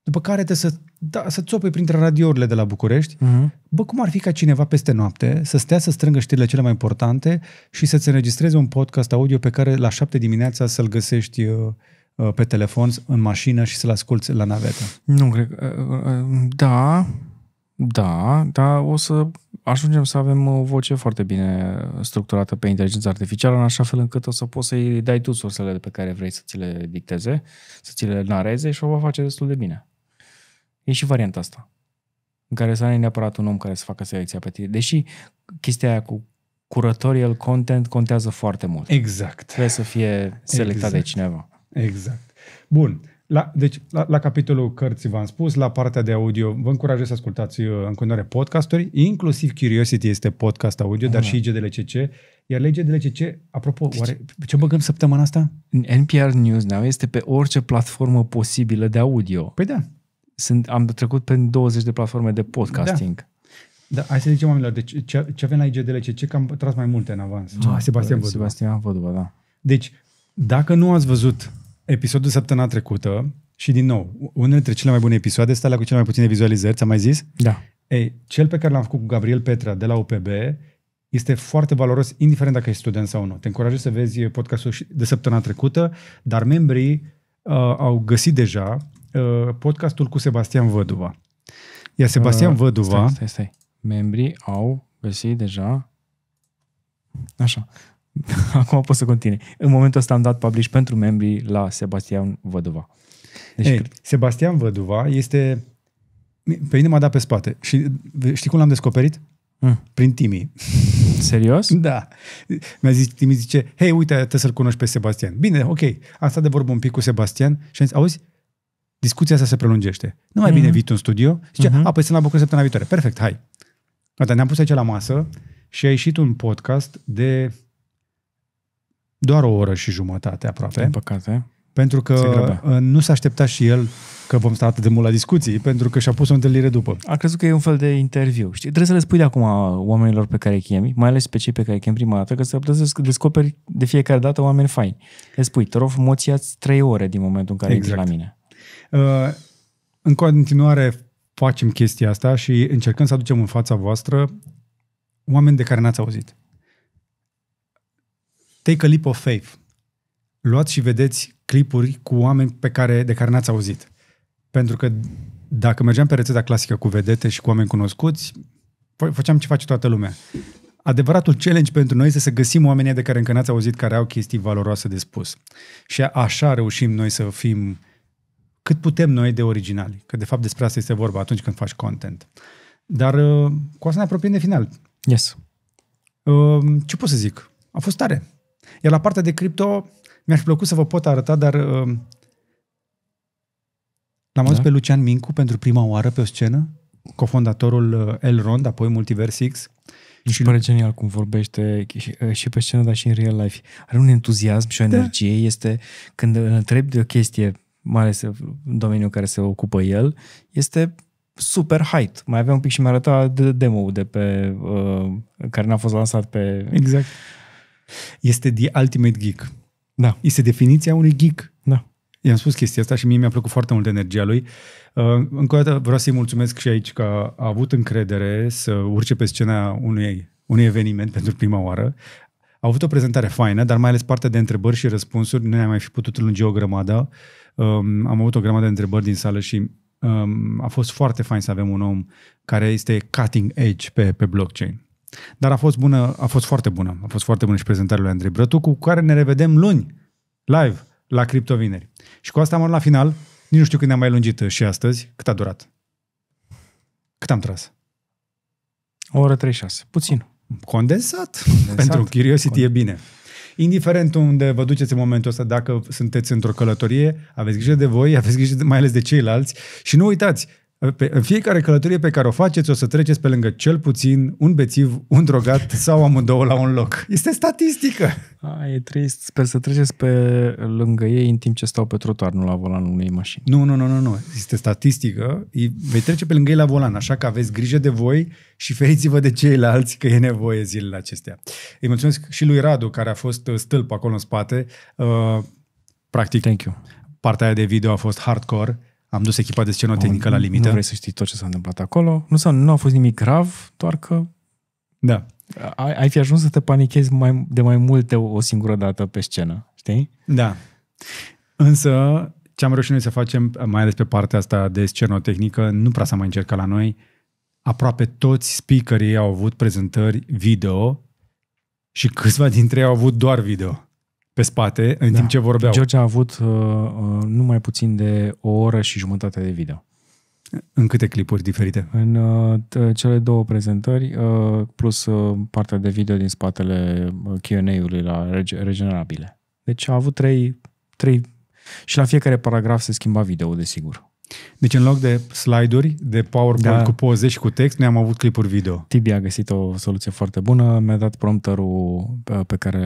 după care te să, da, să țopăi printre radiourile de la București. Uh-huh. Bă, cum ar fi ca cineva peste noapte să stea să strângă știrile cele mai importante și să-ți înregistreze un podcast audio pe care la șapte dimineața să-l găsești uh, uh, pe telefon, în mașină și să-l asculți la navetă. Nu cred. Uh, da, da, dar o să ajungem să avem o voce foarte bine structurată pe inteligența artificială, în așa fel încât o să poți să-i dai tu sursele pe care vrei să ți le dicteze, să ți le nareze și o va face destul de bine. E și varianta asta, în care să ai neapărat un om care să facă selecția pe tine. Deși chestia aia cu curatorial content contează foarte mult. Exact. Trebuie să fie selectat exact. de cineva. Exact. Bun. La, deci, la, la capitolul cărții v-am spus, la partea de audio, vă încurajez să ascultați uh, în continuare podcasturi, inclusiv Curiosity este podcast audio, dar și IGDLCC. Iar legea de ce? apropo, deci, oare ce băgăm săptămâna asta? NPR News Now este pe orice platformă posibilă de audio. Păi da. Sunt, am trecut pe 20 de platforme de podcasting. Da. Da, hai să zicem oamenilor, deci ce, ce avem la ce că am tras mai multe în avans. Ah, Sebastian Văduva. Sebastian Văduva, da. Deci, dacă nu ați văzut episodul săptămâna trecută și din nou, unul dintre cele mai bune episoade este la cu cele mai puține vizualizări, ți-am mai zis? Da. Ei, cel pe care l-am făcut cu Gabriel Petra de la UPB, este foarte valoros, indiferent dacă ești student sau nu. Te încurajez să vezi podcastul de săptămâna trecută, dar membrii uh, au găsit deja uh, podcastul cu Sebastian Văduva. Ia, Sebastian uh, Văduva... Stai, stai, stai. Membrii au găsit deja... Așa. acum pot să continui. În momentul ăsta am dat publish pentru membrii la Sebastian Văduva. Deci, Ei, cred... Sebastian Văduva este... Pe mine m-a dat pe spate. Și știi cum l-am descoperit? Mm. Prin Timi. Serios? Da. Mi-a zis, Timi zice, hei, uite, trebuie să-l cunoști pe Sebastian. Bine, ok, am stat de vorbă un pic cu Sebastian și am zis, auzi, discuția asta se prelungește. Nu mai mm-hmm. bine mhm. vii tu în studio? Zice, mm-hmm. a, păi sunt la București săptămâna viitoare. Perfect, hai. Gata, ne-am pus aici la masă și a ieșit un podcast de doar o oră și jumătate aproape. Din păcate. Pentru că uh, nu s-a așteptat și el că vom sta atât de mult la discuții, pentru că și-a pus o întâlnire după. A crezut că e un fel de interviu. Știi? Trebuie să le spui de acum oamenilor pe care îi chemi, mai ales pe cei pe care îi chemi prima dată, că să puteți să descoperi de fiecare dată oameni faini. Le spui, te rog frumos, trei ore din momentul în care exact. ești la mine. Uh, în continuare facem chestia asta și încercăm să aducem în fața voastră oameni de care n-ați auzit. Take a leap of faith. Luați și vedeți clipuri cu oameni pe care, de care n-ați auzit. Pentru că dacă mergeam pe rețeta clasică cu vedete și cu oameni cunoscuți, făceam ce face toată lumea. Adevăratul challenge pentru noi este să găsim oamenii de care încă n-ați auzit care au chestii valoroase de spus. Și așa reușim noi să fim cât putem noi de originali. Că de fapt despre asta este vorba atunci când faci content. Dar uh, cu asta ne apropiem de final. Yes. Uh, ce pot să zic? A fost tare. Iar la partea de cripto, mi-aș plăcut să vă pot arăta, dar uh, l-am da. pe Lucian Mincu pentru prima oară pe o scenă, cofondatorul uh, Elrond, apoi Multiverse X. Mi pare genial cum vorbește uh, și, pe scenă, dar și în real life. Are un entuziasm și o da. energie. Da. Este, când îl întreb de o chestie, mai ales în domeniul care se ocupă el, este super height. Mai avea un pic și mi de demo de pe, uh, care n-a fost lansat pe... Exact. Uh, este The Ultimate Geek. Da. Este definiția unui geek. Da. I-am spus chestia asta și mie mi-a plăcut foarte mult energia lui. Uh, încă o dată vreau să-i mulțumesc și aici că a avut încredere să urce pe scena unui, unui eveniment pentru prima oară. A avut o prezentare faină, dar mai ales partea de întrebări și răspunsuri. Nu ne-am mai fi putut lungi o grămadă. Um, am avut o grămadă de întrebări din sală și um, a fost foarte fain să avem un om care este cutting edge pe, pe blockchain. Dar a fost bună, a fost foarte bună. A fost foarte bună și prezentarea lui Andrei Brătu, cu care ne revedem luni, live, la Criptovineri. Și cu asta am la final. Nici nu știu când ne-am mai lungit uh, și astăzi. Cât a durat? Cât am tras? O oră 36. Puțin. Condensat. Condensat. Pentru Curiosity Condensat. e bine. Indiferent unde vă duceți în momentul ăsta, dacă sunteți într-o călătorie, aveți grijă de voi, aveți grijă de, mai ales de ceilalți și nu uitați, pe, în fiecare călătorie pe care o faceți, o să treceți pe lângă cel puțin un bețiv, un drogat sau amândouă la un loc. Este statistică. A, e trist. Sper să treceți pe lângă ei în timp ce stau pe trotuar, nu la volanul unei mașini. Nu, nu, nu, nu, nu. Este statistică. Vei trece pe lângă ei la volan, așa că aveți grijă de voi și feriți-vă de ceilalți că e nevoie zilele acestea. Îi mulțumesc și lui Radu, care a fost uh, stâlp acolo în spate. Uh, practic, Thank you. partea aia de video a fost hardcore Uh, am dus echipa de scenotehnică la limită. Nu vrei să știi tot ce s-a întâmplat acolo. Nu, s-a, nu a fost nimic grav, doar că... Da. Ai, ai fi ajuns să te panichezi mai, de mai multe o, o singură dată pe scenă, știi? Da. Însă, ce am reușit noi să facem, mai ales pe partea asta de scenotehnică, nu prea s-a mai încercat la noi, aproape toți speakerii au avut prezentări video și câțiva dintre ei au avut doar video pe spate în da. timp ce vorbeau. George a avut uh, uh numai puțin de o oră și jumătate de video. În câte clipuri diferite? În uh, cele două prezentări, uh, plus uh, partea de video din spatele uh, Q&A-ului la reg- regenerabile. Deci a avut trei, trei... Și la fiecare paragraf se schimba video, desigur. Deci în loc de slide-uri, de PowerPoint da. cu poze și cu text, noi am avut clipuri video. Tibi a găsit o soluție foarte bună, mi-a dat prompterul pe care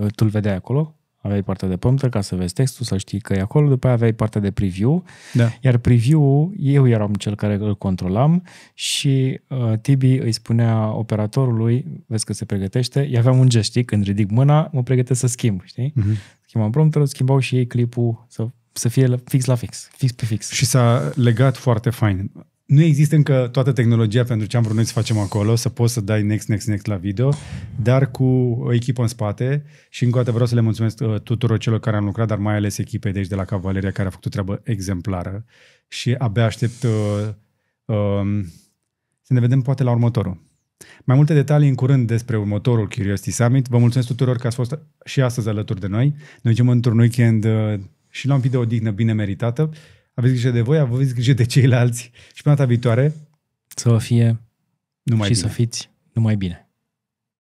eh, tu îl vedeai acolo, aveai partea de prompter ca să vezi textul, să știi că e acolo, după aia aveai partea de preview, da. iar preview eu eram cel care îl controlam și uh, Tibi îi spunea operatorului, vezi că se pregătește, i aveam un gest, știi, când ridic mâna, mă pregătesc să schimb, știi? Uh-huh. Schimbam prompterul, schimbau și ei clipul să să fie fix la fix, fix pe fix. Și s-a legat foarte fain. Nu există încă toată tehnologia pentru ce am vrut noi să facem acolo, să poți să dai next, next, next la video, dar cu o echipă în spate și încă o dată vreau să le mulțumesc uh, tuturor celor care am lucrat, dar mai ales echipei de aici de la Cavaleria care a făcut o treabă exemplară și abia aștept uh, uh, să ne vedem poate la următorul. Mai multe detalii în curând despre următorul Curiosity Summit. Vă mulțumesc tuturor că ați fost și astăzi alături de noi. noi ducem într-un weekend uh, și luăm video odihnă bine meritată. Aveți grijă de voi, aveți grijă de ceilalți și până data viitoare să vă fie numai și bine. să fiți numai bine.